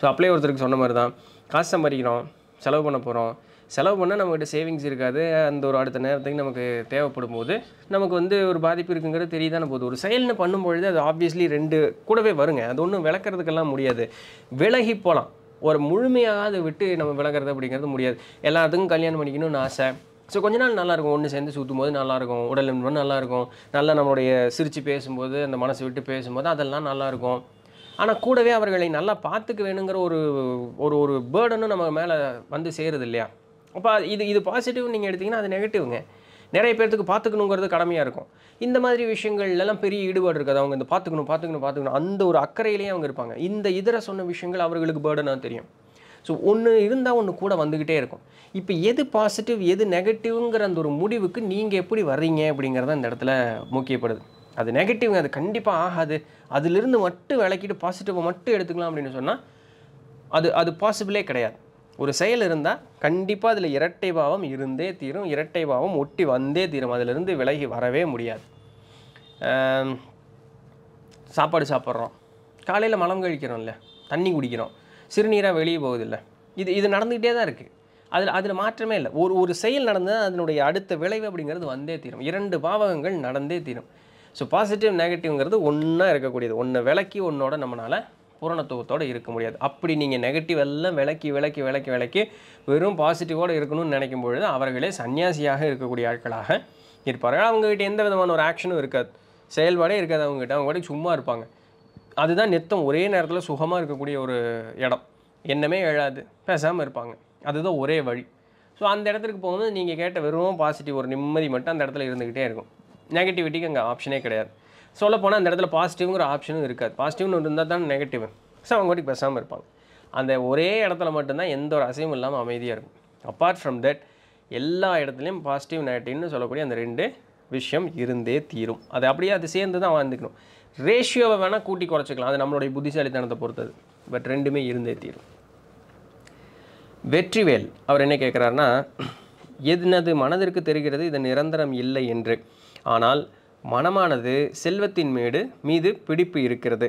ஸோ அப்படியே ஒருத்தருக்கு சொன்ன மாதிரி தான் காசு சம்பாதிக்கிறோம் செலவு பண்ண போகிறோம் செலவு பண்ணால் நம்மக்கிட்ட சேவிங்ஸ் இருக்காது அந்த ஒரு அடுத்த நேரத்துக்கு நமக்கு தேவைப்படும் போது நமக்கு வந்து ஒரு பாதிப்பு இருக்குங்கிறது தெரியுதான போகுது ஒரு செயல்னு பண்ணும்பொழுது அது ஆப்வியஸ்லி ரெண்டு கூடவே வருங்க அது ஒன்றும் விளக்குறதுக்கெல்லாம் முடியாது விலகி போகலாம் ஒரு முழுமையாக அதை விட்டு நம்ம விளக்குறது அப்படிங்கிறது முடியாது எல்லாத்துக்கும் கல்யாணம் பண்ணிக்கணும்னு ஆசை ஸோ கொஞ்ச நாள் நல்லாயிருக்கும் ஒன்று சேர்ந்து சுற்றும் போது நல்லாயிருக்கும் உடல் நண்பன் நல்லாயிருக்கும் நல்லா நம்மளுடைய சிரித்து பேசும்போது அந்த மனசை விட்டு பேசும்போது அதெல்லாம் நல்லாயிருக்கும் ஆனால் கூடவே அவர்களை நல்லா பார்த்துக்க வேணுங்கிற ஒரு ஒரு ஒரு பேர்டனும் நம்ம மேலே வந்து சேருது இல்லையா அப்போ இது இது பாசிட்டிவ் நீங்கள் எடுத்திங்கன்னா அது நெகட்டிவ்ங்க நிறைய பேர்த்துக்கு பார்த்துக்கணுங்கிறது கடமையாக இருக்கும் இந்த மாதிரி விஷயங்கள்லாம் பெரிய ஈடுபாடு இருக்காது அவங்க இந்த பார்த்துக்கணும் பார்த்துக்கணும் பார்த்துக்கணும் அந்த ஒரு அக்கறையிலேயே அவங்க இருப்பாங்க இந்த இதர சொன்ன விஷயங்கள் அவர்களுக்கு பேர்டனாக தெரியும் ஸோ ஒன்று இருந்தால் ஒன்று கூட வந்துக்கிட்டே இருக்கும் இப்போ எது பாசிட்டிவ் எது நெகட்டிவ்ங்கிற அந்த ஒரு முடிவுக்கு நீங்கள் எப்படி வர்றீங்க அப்படிங்கிறத இந்த இடத்துல முக்கியப்படுது அது நெகட்டிவ் அது கண்டிப்பாக ஆகாது அதிலிருந்து மட்டும் விளக்கிட்டு பாசிட்டிவை மட்டும் எடுத்துக்கலாம் அப்படின்னு சொன்னால் அது அது பாசிபிளே கிடையாது ஒரு செயல் இருந்தால் கண்டிப்பாக அதில் இரட்டை பாவம் இருந்தே தீரும் இரட்டை பாவம் ஒட்டி வந்தே தீரும் அதிலிருந்து விலகி வரவே முடியாது சாப்பாடு சாப்பிட்றோம் காலையில் மலம் கழிக்கிறோம்ல தண்ணி குடிக்கிறோம் சிறுநீராக வெளியே போகுதில்லை இது இது நடந்துக்கிட்டே தான் இருக்குது அதில் அதில் மாற்றமே இல்லை ஒரு ஒரு செயல் நடந்தால் அதனுடைய அடுத்த விளைவு அப்படிங்கிறது வந்தே தீரும் இரண்டு பாவகங்கள் நடந்தே தீரும் ஸோ பாசிட்டிவ் நெகட்டிவ்ங்கிறது ஒன்றா இருக்கக்கூடியது ஒன்று விளக்கி ஒன்றோட நம்மளால் பூரணத்துவத்தோடு இருக்க முடியாது அப்படி நீங்கள் நெகட்டிவ் எல்லாம் விளக்கி விளக்கி விளக்கி விளக்கி வெறும் பாசிட்டிவோடு இருக்கணும்னு நினைக்கும் பொழுது அவர்களே சன்னியாசியாக இருக்கக்கூடிய ஆட்களாக இருப்பார்கள் அவங்ககிட்ட எந்த விதமான ஒரு ஆக்ஷனும் இருக்காது செயல்பாடே இருக்காது அவங்ககிட்ட அவங்க கூட சும்மா இருப்பாங்க அதுதான் நித்தம் ஒரே நேரத்தில் சுகமாக இருக்கக்கூடிய ஒரு இடம் என்னமே எழாது பேசாமல் இருப்பாங்க அதுதான் ஒரே வழி ஸோ அந்த இடத்துக்கு போகும்போது நீங்கள் கேட்ட வெறும் பாசிட்டிவ் ஒரு நிம்மதி மட்டும் அந்த இடத்துல இருந்துக்கிட்டே இருக்கும் நெகட்டிவிட்டிக்கு அங்கே ஆப்ஷனே கிடையாது சொல்லப்போனால் அந்த இடத்துல பாசிட்டிவ்ங்கிற ஆப்ஷனும் இருக்காது பாசிட்டிவ்னு இருந்தால் தான் நெகட்டிவ் ஸோ அவங்க வாட்டி பேசாமல் இருப்பாங்க அந்த ஒரே இடத்துல மட்டும்தான் எந்த ஒரு அசையும் இல்லாமல் அமைதியாக இருக்கும் அப்பார்ட் ஃப்ரம் தட் எல்லா இடத்துலையும் பாசிட்டிவ் நெகட்டிவ்னு சொல்லக்கூடிய அந்த ரெண்டு விஷயம் இருந்தே தீரும் அது அப்படியே அது சேர்ந்து தான் வாழ்ந்துக்கணும் ரேஷியோவை வேணால் கூட்டி குறைச்சிக்கலாம் அது நம்மளுடைய புத்திசாலித்தனத்தை பொறுத்தது பட் ரெண்டுமே இருந்தே தீரும் வெற்றிவேல் அவர் என்ன கேட்குறாருன்னா எதுனது மனதிற்கு தெரிகிறது இது நிரந்தரம் இல்லை என்று ஆனால் மனமானது செல்வத்தின் மேடு மீது பிடிப்பு இருக்கிறது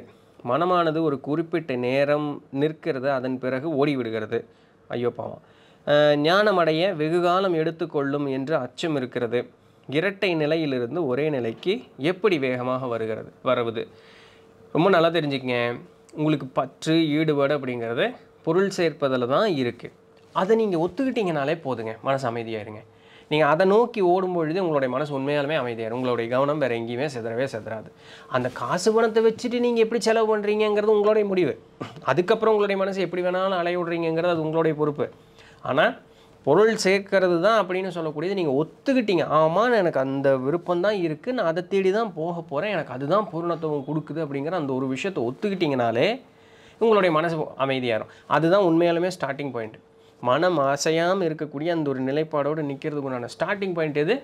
மனமானது ஒரு குறிப்பிட்ட நேரம் நிற்கிறது அதன் பிறகு ஓடிவிடுகிறது ஐயோ பாவம் ஞானமடைய வெகுகாலம் எடுத்துக்கொள்ளும் என்று அச்சம் இருக்கிறது இரட்டை நிலையிலிருந்து ஒரே நிலைக்கு எப்படி வேகமாக வருகிறது வருவது ரொம்ப நல்லா தெரிஞ்சுக்கங்க உங்களுக்கு பற்று ஈடுபாடு அப்படிங்கிறது பொருள் சேர்ப்பதில் தான் இருக்குது அதை நீங்கள் ஒத்துக்கிட்டீங்கனாலே போதுங்க மனசு அமைதியாயிருங்க நீங்கள் அதை நோக்கி ஓடும் பொழுது உங்களுடைய மனசு உண்மையாலுமே அமைதியாக உங்களுடைய கவனம் வேறு எங்கேயுமே செதறவே செதறாது அந்த காசு பணத்தை வச்சுட்டு நீங்கள் எப்படி செலவு பண்ணுறீங்கிறது உங்களுடைய முடிவு அதுக்கப்புறம் உங்களுடைய மனசு எப்படி வேணாலும் அலைய விடுறீங்கிறது அது உங்களுடைய பொறுப்பு ஆனால் பொருள் சேர்க்கறது தான் அப்படின்னு சொல்லக்கூடியது நீங்கள் ஒத்துக்கிட்டீங்க ஆமாம் எனக்கு அந்த விருப்பம் தான் இருக்குது நான் அதை தேடி தான் போக போகிறேன் எனக்கு அதுதான் பூர்ணத்துவம் கொடுக்குது அப்படிங்கிற அந்த ஒரு விஷயத்தை ஒத்துக்கிட்டிங்கனாலே உங்களுடைய மனசு அமைதியாகும் அதுதான் உண்மையாலுமே ஸ்டார்டிங் பாயிண்ட் மனம் அசையாமல் இருக்கக்கூடிய அந்த ஒரு நிலைப்பாடோடு நிற்கிறதுக்கு உண்டான ஸ்டார்டிங் பாயிண்ட் எது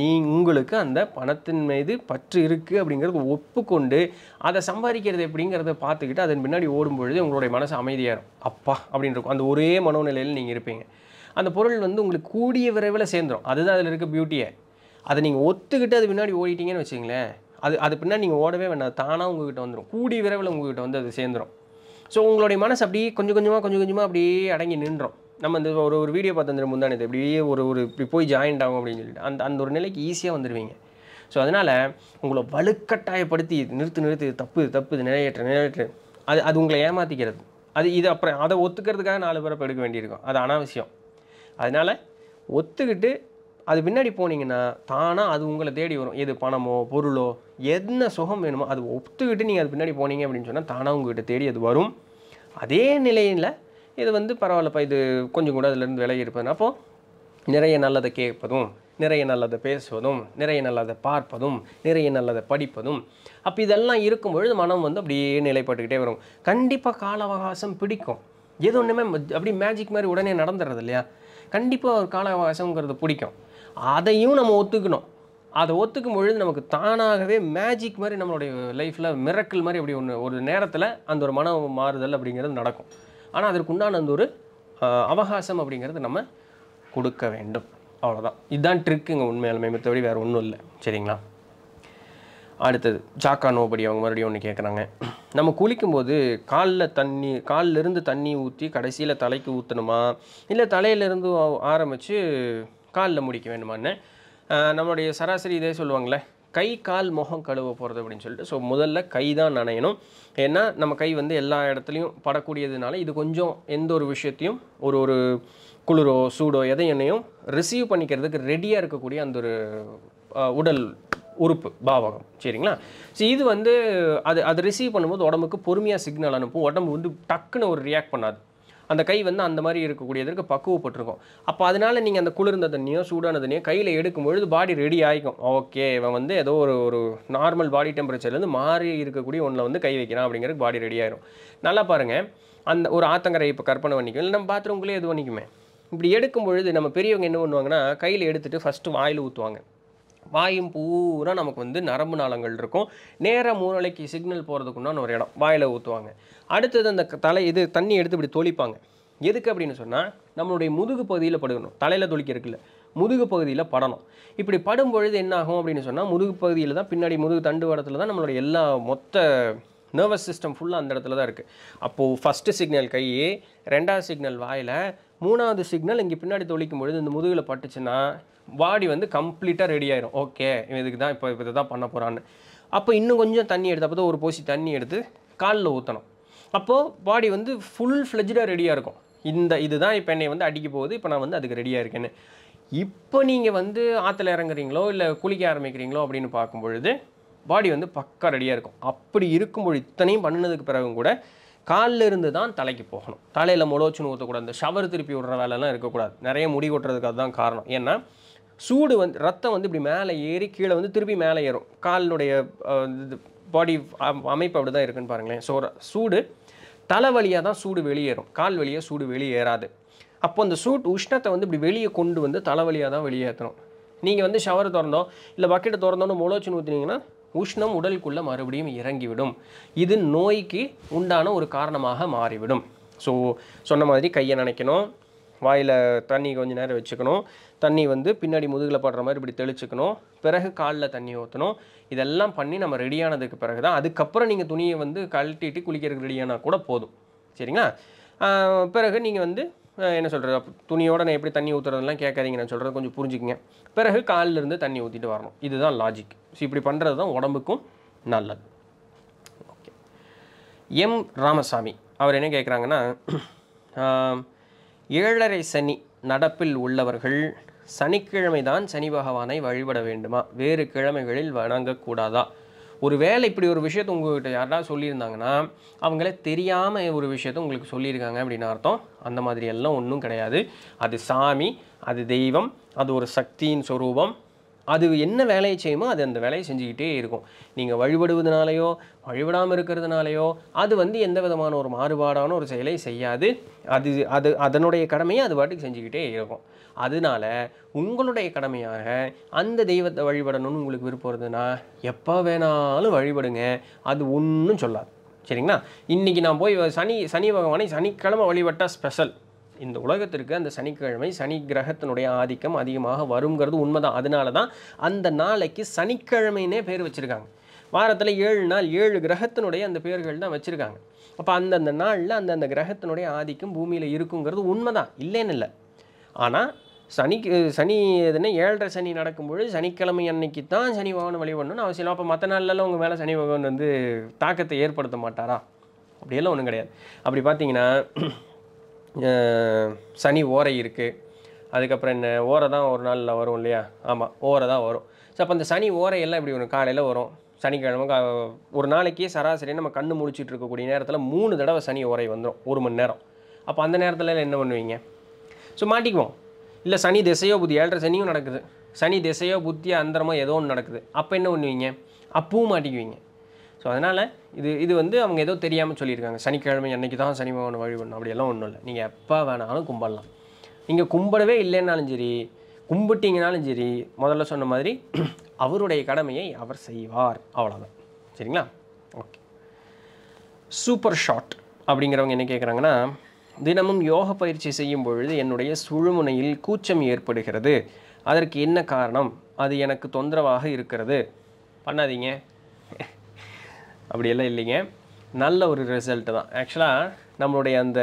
நீ உங்களுக்கு அந்த பணத்தின் மீது பற்று இருக்குது அப்படிங்கிறது ஒப்புக்கொண்டு அதை சம்பாதிக்கிறது எப்படிங்கிறத பார்த்துக்கிட்டு அதன் பின்னாடி ஓடும் பொழுது உங்களுடைய மனசு அமைதியாகும் அப்பா அப்படின்னு இருக்கும் அந்த ஒரே மனோநிலையில் நீங்கள் இருப்பீங்க அந்த பொருள் வந்து உங்களுக்கு கூடிய விரைவில் சேர்ந்துடும் அதுதான் அதில் இருக்க பியூட்டியை அதை நீங்கள் ஒத்துக்கிட்டு அது பின்னாடி ஓடிட்டீங்கன்னு வச்சுங்களேன் அது அது பின்னாடி நீங்கள் ஓடவே வேண்டாம் தானாக உங்ககிட்ட வந்துடும் கூடிய விரைவில் உங்ககிட்ட வந்து அது சேர்ந்துடும் ஸோ உங்களுடைய மனசு அப்படியே கொஞ்சம் கொஞ்சமாக கொஞ்சம் கொஞ்சமாக அப்படியே அடங்கி நின்றோம் நம்ம இந்த ஒரு ஒரு வீடியோ பார்த்து முந்தானது அப்படியே ஒரு ஒரு இப்படி போய் ஜாயின்ட் ஆகும் அப்படின்னு சொல்லிட்டு அந்த அந்த ஒரு நிலைக்கு ஈஸியாக வந்துடுவீங்க ஸோ அதனால் உங்களை வலுக்கட்டாயப்படுத்தி நிறுத்து நிறுத்து தப்பு தப்பு இது நிறைவேற்ற அது அது உங்களை ஏமாற்றிக்கிறது அது இது அப்புறம் அதை ஒத்துக்கிறதுக்காக நாலு பேரை எடுக்க வேண்டியிருக்கும் அது அனாவசியம் அதனால் ஒத்துக்கிட்டு அது பின்னாடி போனீங்கன்னா தானாக அது உங்களை தேடி வரும் எது பணமோ பொருளோ என்ன சுகம் வேணுமோ அது ஒத்துக்கிட்டு நீங்கள் அது பின்னாடி போனீங்க அப்படின்னு சொன்னால் தானாக உங்கள்கிட்ட தேடி அது வரும் அதே நிலையில் இது வந்து பரவாயில்லப்பா இது கொஞ்சம் கூட அதுலேருந்து விலகி இருப்பது அப்போது நிறைய நல்லதை கேட்பதும் நிறைய நல்லதை பேசுவதும் நிறைய நல்லதை பார்ப்பதும் நிறைய நல்லதை படிப்பதும் அப்போ இதெல்லாம் இருக்கும் பொழுது மனம் வந்து அப்படியே நிலைப்பட்டுக்கிட்டே வரும் கண்டிப்பாக கால அவகாசம் பிடிக்கும் எது ஒன்றுமே அப்படி மேஜிக் மாதிரி உடனே நடந்துடுறது இல்லையா கண்டிப்பாக ஒரு கால அவகாசங்கிறத பிடிக்கும் அதையும் நம்ம ஒத்துக்கணும் அதை ஒத்துக்கும் பொழுது நமக்கு தானாகவே மேஜிக் மாதிரி நம்மளுடைய லைஃப்பில் மிரக்கல் மாதிரி அப்படி ஒன்று ஒரு நேரத்தில் அந்த ஒரு மன மாறுதல் அப்படிங்கிறது நடக்கும் ஆனால் அதற்குண்டான அந்த ஒரு அவகாசம் அப்படிங்கிறது நம்ம கொடுக்க வேண்டும் அவ்வளோதான் இதுதான் ட்ரிக்குங்க உண்மையாலுமே மற்றபடி வேறு ஒன்றும் இல்லை சரிங்களா அடுத்தது ஜாக்கா நோபடி அவங்க மறுபடியும் ஒன்று கேட்குறாங்க நம்ம குளிக்கும்போது காலில் தண்ணி காலிலிருந்து தண்ணி ஊற்றி கடைசியில் தலைக்கு ஊற்றணுமா இல்லை தலையிலேருந்து ஆரம்பித்து காலில் முடிக்க வேணுமான்னு நம்மளுடைய சராசரி இதே சொல்லுவாங்களே கை கால் முகம் கழுவ போகிறது அப்படின்னு சொல்லிட்டு ஸோ முதல்ல கை தான் நனையணும் ஏன்னா நம்ம கை வந்து எல்லா இடத்துலையும் படக்கூடியதுனால இது கொஞ்சம் எந்த ஒரு விஷயத்தையும் ஒரு ஒரு குளிரோ சூடோ எதையும் ரிசீவ் பண்ணிக்கிறதுக்கு ரெடியாக இருக்கக்கூடிய அந்த ஒரு உடல் உறுப்பு பாவகம் சரிங்களா ஸோ இது வந்து அது அது ரிசீவ் பண்ணும்போது உடம்புக்கு பொறுமையாக சிக்னல் அனுப்பும் உடம்பு வந்து டக்குன்னு ஒரு ரியாக்ட் பண்ணாது அந்த கை வந்து அந்த மாதிரி இருக்கக்கூடியதற்கு பக்குவப்பட்டிருக்கும் அப்போ அதனால் நீங்கள் அந்த குளிர்ந்த தண்ணியோ சூடான தண்ணியோ கையில் எடுக்கும்பொழுது பாடி ரெடி ஆகிக்கும் ஓகே இவன் வந்து ஏதோ ஒரு ஒரு நார்மல் பாடி டெம்பரேச்சர்லேருந்து மாறி இருக்கக்கூடிய ஒன்றில் வந்து கை வைக்கிறான் அப்படிங்கிறது பாடி ரெடி ஆயிரும் நல்லா பாருங்கள் அந்த ஒரு ஆத்தங்கரை இப்போ கற்பனை பண்ணிக்கும் இல்லை நம்ம பாத்ரூம்குள்ளே இது பண்ணிக்குமே இப்படி எடுக்கும் பொழுது நம்ம பெரியவங்க என்ன பண்ணுவாங்கன்னா கையில் எடுத்துகிட்டு ஃபஸ்ட்டு வாயில் ஊற்றுவாங்க வாயும் பூரா நமக்கு வந்து நரம்பு நாளங்கள் இருக்கும் நேராக மூளைக்கு சிக்னல் உண்டான ஒரு இடம் வாயில் ஊற்றுவாங்க அடுத்தது அந்த தலை இது தண்ணி எடுத்து இப்படி தொளிப்பாங்க எதுக்கு அப்படின்னு சொன்னால் நம்மளுடைய முதுகு பகுதியில் படுகணும் தலையில் தொளிக்கிறதுக்குல முதுகு பகுதியில் படணும் இப்படி படும் பொழுது என்னாகும் அப்படின்னு சொன்னால் முதுகு பகுதியில் தான் பின்னாடி முதுகு தண்டு வடத்தில் தான் நம்மளுடைய எல்லா மொத்த நர்வஸ் சிஸ்டம் ஃபுல்லாக அந்த இடத்துல தான் இருக்குது அப்போது ஃபஸ்ட்டு சிக்னல் கை ரெண்டாவது சிக்னல் வாயில் மூணாவது சிக்னல் இங்கே பின்னாடி தொழிக்கும் பொழுது இந்த முதுகில் பட்டுச்சுன்னா பாடி வந்து கம்ப்ளீட்டாக ரெடி ஆயிரும் ஓகே இதுக்கு தான் இப்போ இப்போ தான் பண்ண போகிறான்னு அப்போ இன்னும் கொஞ்சம் தண்ணி எடுத்து அப்போ ஒரு போசி தண்ணி எடுத்து காலில் ஊற்றணும் அப்போது பாடி வந்து ஃபுல் ஃப்ளெஜ்டாக ரெடியாக இருக்கும் இந்த இதுதான் இப்போ என்னை வந்து அடிக்க போகுது இப்போ நான் வந்து அதுக்கு ரெடியாக இருக்கேன்னு இப்போ நீங்கள் வந்து ஆற்றுல இறங்குறீங்களோ இல்லை குளிக்க ஆரம்பிக்கிறீங்களோ அப்படின்னு பார்க்கும்பொழுது பாடி வந்து பக்கா ரெடியாக இருக்கும் அப்படி இருக்கும்போது இத்தனையும் பண்ணினதுக்கு பிறகும் கூட காலில் இருந்து தான் தலைக்கு போகணும் தலையில் முளோச்சுன்னு ஊற்றக்கூடாது இந்த ஷவர் திருப்பி விடுற வேலைலாம் இருக்கக்கூடாது நிறைய முடி கொட்டுறதுக்கு அதுதான் காரணம் ஏன்னா சூடு வந்து ரத்தம் வந்து இப்படி மேலே ஏறி கீழே வந்து திருப்பி மேலே ஏறும் காலினுடைய பாடி அமைப்பு அப்படி தான் இருக்குன்னு பாருங்களேன் ஸோ சூடு தலை வழியாக தான் சூடு வெளியேறும் கால் வழியாக சூடு வெளியேறாது அப்போ அந்த சூட் உஷ்ணத்தை வந்து இப்படி வெளியே கொண்டு வந்து தலை வழியாக தான் வெளியேற்றணும் நீங்கள் வந்து ஷவர் திறந்தோம் இல்லை பக்கெட்டை திறந்தோன்னு முளோச்சு ஊற்றினீங்கன்னா உஷ்ணம் உடலுக்குள்ளே மறுபடியும் இறங்கிவிடும் இது நோய்க்கு உண்டான ஒரு காரணமாக மாறிவிடும் ஸோ சொன்ன மாதிரி கையை நினைக்கணும் வாயில் தண்ணி கொஞ்சம் நேரம் வச்சுக்கணும் தண்ணி வந்து பின்னாடி முதுகில் படுற மாதிரி இப்படி தெளிச்சுக்கணும் பிறகு காலில் தண்ணி ஊற்றணும் இதெல்லாம் பண்ணி நம்ம ரெடியானதுக்கு பிறகு தான் அதுக்கப்புறம் நீங்கள் துணியை வந்து கழட்டிட்டு குளிக்கிறதுக்கு ரெடியானால் கூட போதும் சரிங்களா பிறகு நீங்கள் வந்து என்ன சொல்கிறது துணியோட நான் எப்படி தண்ணி ஊற்றுறதுலாம் கேட்காதீங்க நான் சொல்கிறது கொஞ்சம் புரிஞ்சுக்கங்க பிறகு காலிலிருந்து தண்ணி ஊற்றிட்டு வரணும் இதுதான் லாஜிக் ஸோ இப்படி பண்ணுறது தான் உடம்புக்கும் நல்லது ஓகே எம் ராமசாமி அவர் என்ன கேட்குறாங்கன்னா ஏழரை சனி நடப்பில் உள்ளவர்கள் சனிக்கிழமை தான் சனி பகவானை வழிபட வேண்டுமா வேறு கிழமைகளில் வணங்கக்கூடாதா ஒரு வேலை இப்படி ஒரு விஷயத்தை உங்கள்கிட்ட யாராவது சொல்லியிருந்தாங்கன்னா அவங்கள தெரியாமல் ஒரு விஷயத்த உங்களுக்கு சொல்லியிருக்காங்க அப்படின்னு அர்த்தம் அந்த மாதிரியெல்லாம் ஒன்றும் கிடையாது அது சாமி அது தெய்வம் அது ஒரு சக்தியின் சுரூபம் அது என்ன வேலையை செய்யுமோ அது அந்த வேலையை செஞ்சுக்கிட்டே இருக்கும் நீங்கள் வழிபடுவதனாலையோ வழிபடாமல் இருக்கிறதுனாலையோ அது வந்து எந்த விதமான ஒரு மாறுபாடான ஒரு செயலை செய்யாது அது அது அதனுடைய கடமையை அது பாட்டுக்கு செஞ்சுக்கிட்டே இருக்கும் அதனால உங்களுடைய கடமையாக அந்த தெய்வத்தை வழிபடணும்னு உங்களுக்கு விருப்பம் இருந்ததுன்னா எப்போ வேணாலும் வழிபடுங்க அது ஒன்றும் சொல்லாது சரிங்களா இன்றைக்கி நான் போய் சனி சனி பகவானை சனிக்கிழமை வழிபட்டால் ஸ்பெஷல் இந்த உலகத்திற்கு அந்த சனிக்கிழமை சனி கிரகத்தினுடைய ஆதிக்கம் அதிகமாக வருங்கிறது உண்மைதான் அதனால தான் அந்த நாளைக்கு சனிக்கிழமைனே பேர் வச்சுருக்காங்க வாரத்தில் ஏழு நாள் ஏழு கிரகத்தினுடைய அந்த பேர்கள் தான் வச்சுருக்காங்க அப்போ அந்தந்த நாளில் அந்தந்த கிரகத்தினுடைய ஆதிக்கம் பூமியில் இருக்குங்கிறது உண்மை தான் இல்லைன்னு இல்லை ஆனால் சனி சனி எதுனா ஏழரை சனி நடக்கும்பொழுது சனிக்கிழமை அன்னைக்கு தான் சனி பகவான் வழிபடணும்னு அவசியம் அப்போ மற்ற நாளிலலாம் உங்கள் மேலே சனி பகவான் வந்து தாக்கத்தை ஏற்படுத்த மாட்டாரா அப்படியெல்லாம் ஒன்றும் கிடையாது அப்படி பார்த்தீங்கன்னா சனி ஓரை இருக்குது அதுக்கப்புறம் என்ன ஓரை தான் ஒரு நாளில் வரும் இல்லையா ஆமாம் ஓரை தான் வரும் ஸோ அப்போ அந்த சனி ஓரையெல்லாம் இப்படி வரும் காலையில் வரும் சனிக்கிழமை ஒரு நாளைக்கே சராசரி நம்ம கண்ணு முடிச்சுட்டு இருக்கக்கூடிய நேரத்தில் மூணு தடவை சனி ஓரை வந்துடும் ஒரு மணி நேரம் அப்போ அந்த நேரத்தில் என்ன பண்ணுவீங்க ஸோ மாட்டிக்குவோம் இல்லை சனி திசையோ புத்தி ஏழரை சனியும் நடக்குது சனி திசையோ புத்தியோ அந்தரமோ ஏதோ ஒன்று நடக்குது அப்போ என்ன பண்ணுவீங்க அப்பவும் மாட்டிக்குவீங்க ஸோ அதனால் இது இது வந்து அவங்க ஏதோ தெரியாமல் சொல்லியிருக்காங்க சனிக்கிழமை அன்றைக்கி தான் சனி பகவான் வழிபடணும் அப்படியெல்லாம் ஒன்றும் இல்லை நீங்கள் எப்போ வேணாலும் கும்பிடலாம் நீங்கள் கும்பிடவே இல்லைன்னாலும் சரி கும்பிட்டிங்கனாலும் சரி முதல்ல சொன்ன மாதிரி அவருடைய கடமையை அவர் செய்வார் அவ்வளோதான் சரிங்களா ஓகே சூப்பர் ஷார்ட் அப்படிங்கிறவங்க என்ன கேட்குறாங்கன்னா தினமும் யோக பயிற்சி செய்யும் பொழுது என்னுடைய சுழுமுனையில் கூச்சம் ஏற்படுகிறது அதற்கு என்ன காரணம் அது எனக்கு தொந்தரவாக இருக்கிறது பண்ணாதீங்க அப்படியெல்லாம் இல்லைங்க நல்ல ஒரு ரிசல்ட்டு தான் ஆக்சுவலாக நம்மளுடைய அந்த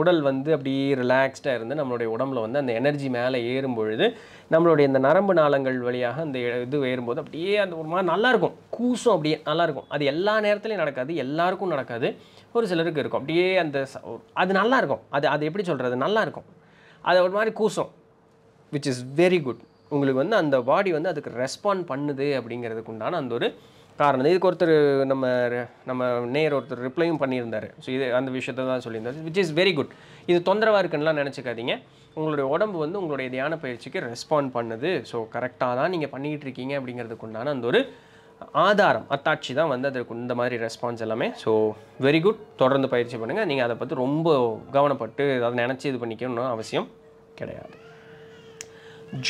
உடல் வந்து அப்படியே ரிலாக்ஸ்டாக இருந்து நம்மளுடைய உடம்புல வந்து அந்த எனர்ஜி மேலே ஏறும் பொழுது நம்மளுடைய இந்த நரம்பு நாளங்கள் வழியாக அந்த இது ஏறும்போது அப்படியே அந்த ஒரு மாதிரி நல்லாயிருக்கும் கூசும் அப்படியே நல்லாயிருக்கும் அது எல்லா நேரத்துலையும் நடக்காது எல்லாருக்கும் நடக்காது ஒரு சிலருக்கு இருக்கும் அப்படியே அந்த அது நல்லாயிருக்கும் அது அது எப்படி சொல்கிறது நல்லாயிருக்கும் அது ஒரு மாதிரி கூசும் விச் இஸ் வெரி குட் உங்களுக்கு வந்து அந்த பாடி வந்து அதுக்கு ரெஸ்பாண்ட் பண்ணுது அப்படிங்கிறதுக்கு உண்டான அந்த ஒரு காரணம் இதுக்கு ஒருத்தர் நம்ம நம்ம நேர் ஒருத்தர் ரிப்ளையும் பண்ணியிருந்தார் ஸோ இது அந்த விஷயத்த தான் சொல்லியிருந்தார் விச் இஸ் வெரி குட் இது தொந்தரவாக இருக்குன்னா நினச்சிக்காதீங்க உங்களுடைய உடம்பு வந்து உங்களுடைய தியான பயிற்சிக்கு ரெஸ்பாண்ட் பண்ணுது ஸோ கரெக்டாக தான் நீங்கள் பண்ணிகிட்டு இருக்கீங்க அப்படிங்கிறதுக்கு உண்டான அந்த ஒரு ஆதாரம் அத்தாட்சி தான் வந்து அதற்கு இந்த மாதிரி ரெஸ்பான்ஸ் எல்லாமே ஸோ வெரி குட் தொடர்ந்து பயிற்சி பண்ணுங்கள் நீங்கள் அதை பற்றி ரொம்ப கவனப்பட்டு அதை நினச்சி இது பண்ணிக்கணும்னு அவசியம் கிடையாது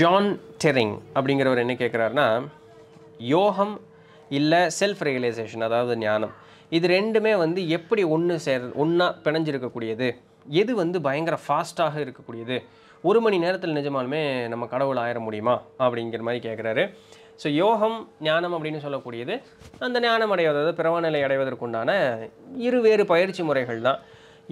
ஜான் டெரிங் அப்படிங்கிறவர் என்ன கேட்குறாருன்னா யோகம் இல்லை செல்ஃப் ரியலைசேஷன் அதாவது ஞானம் இது ரெண்டுமே வந்து எப்படி ஒன்று சேர் ஒன்றா பிணைஞ்சிருக்கக்கூடியது எது வந்து பயங்கர ஃபாஸ்ட்டாக இருக்கக்கூடியது ஒரு மணி நேரத்தில் நிஜமாலுமே நம்ம கடவுள் ஆயிட முடியுமா அப்படிங்கிற மாதிரி கேட்குறாரு ஸோ யோகம் ஞானம் அப்படின்னு சொல்லக்கூடியது அந்த ஞானம் அடைவதாவது பிறவாநிலை அடைவதற்குண்டான இருவேறு பயிற்சி முறைகள் தான்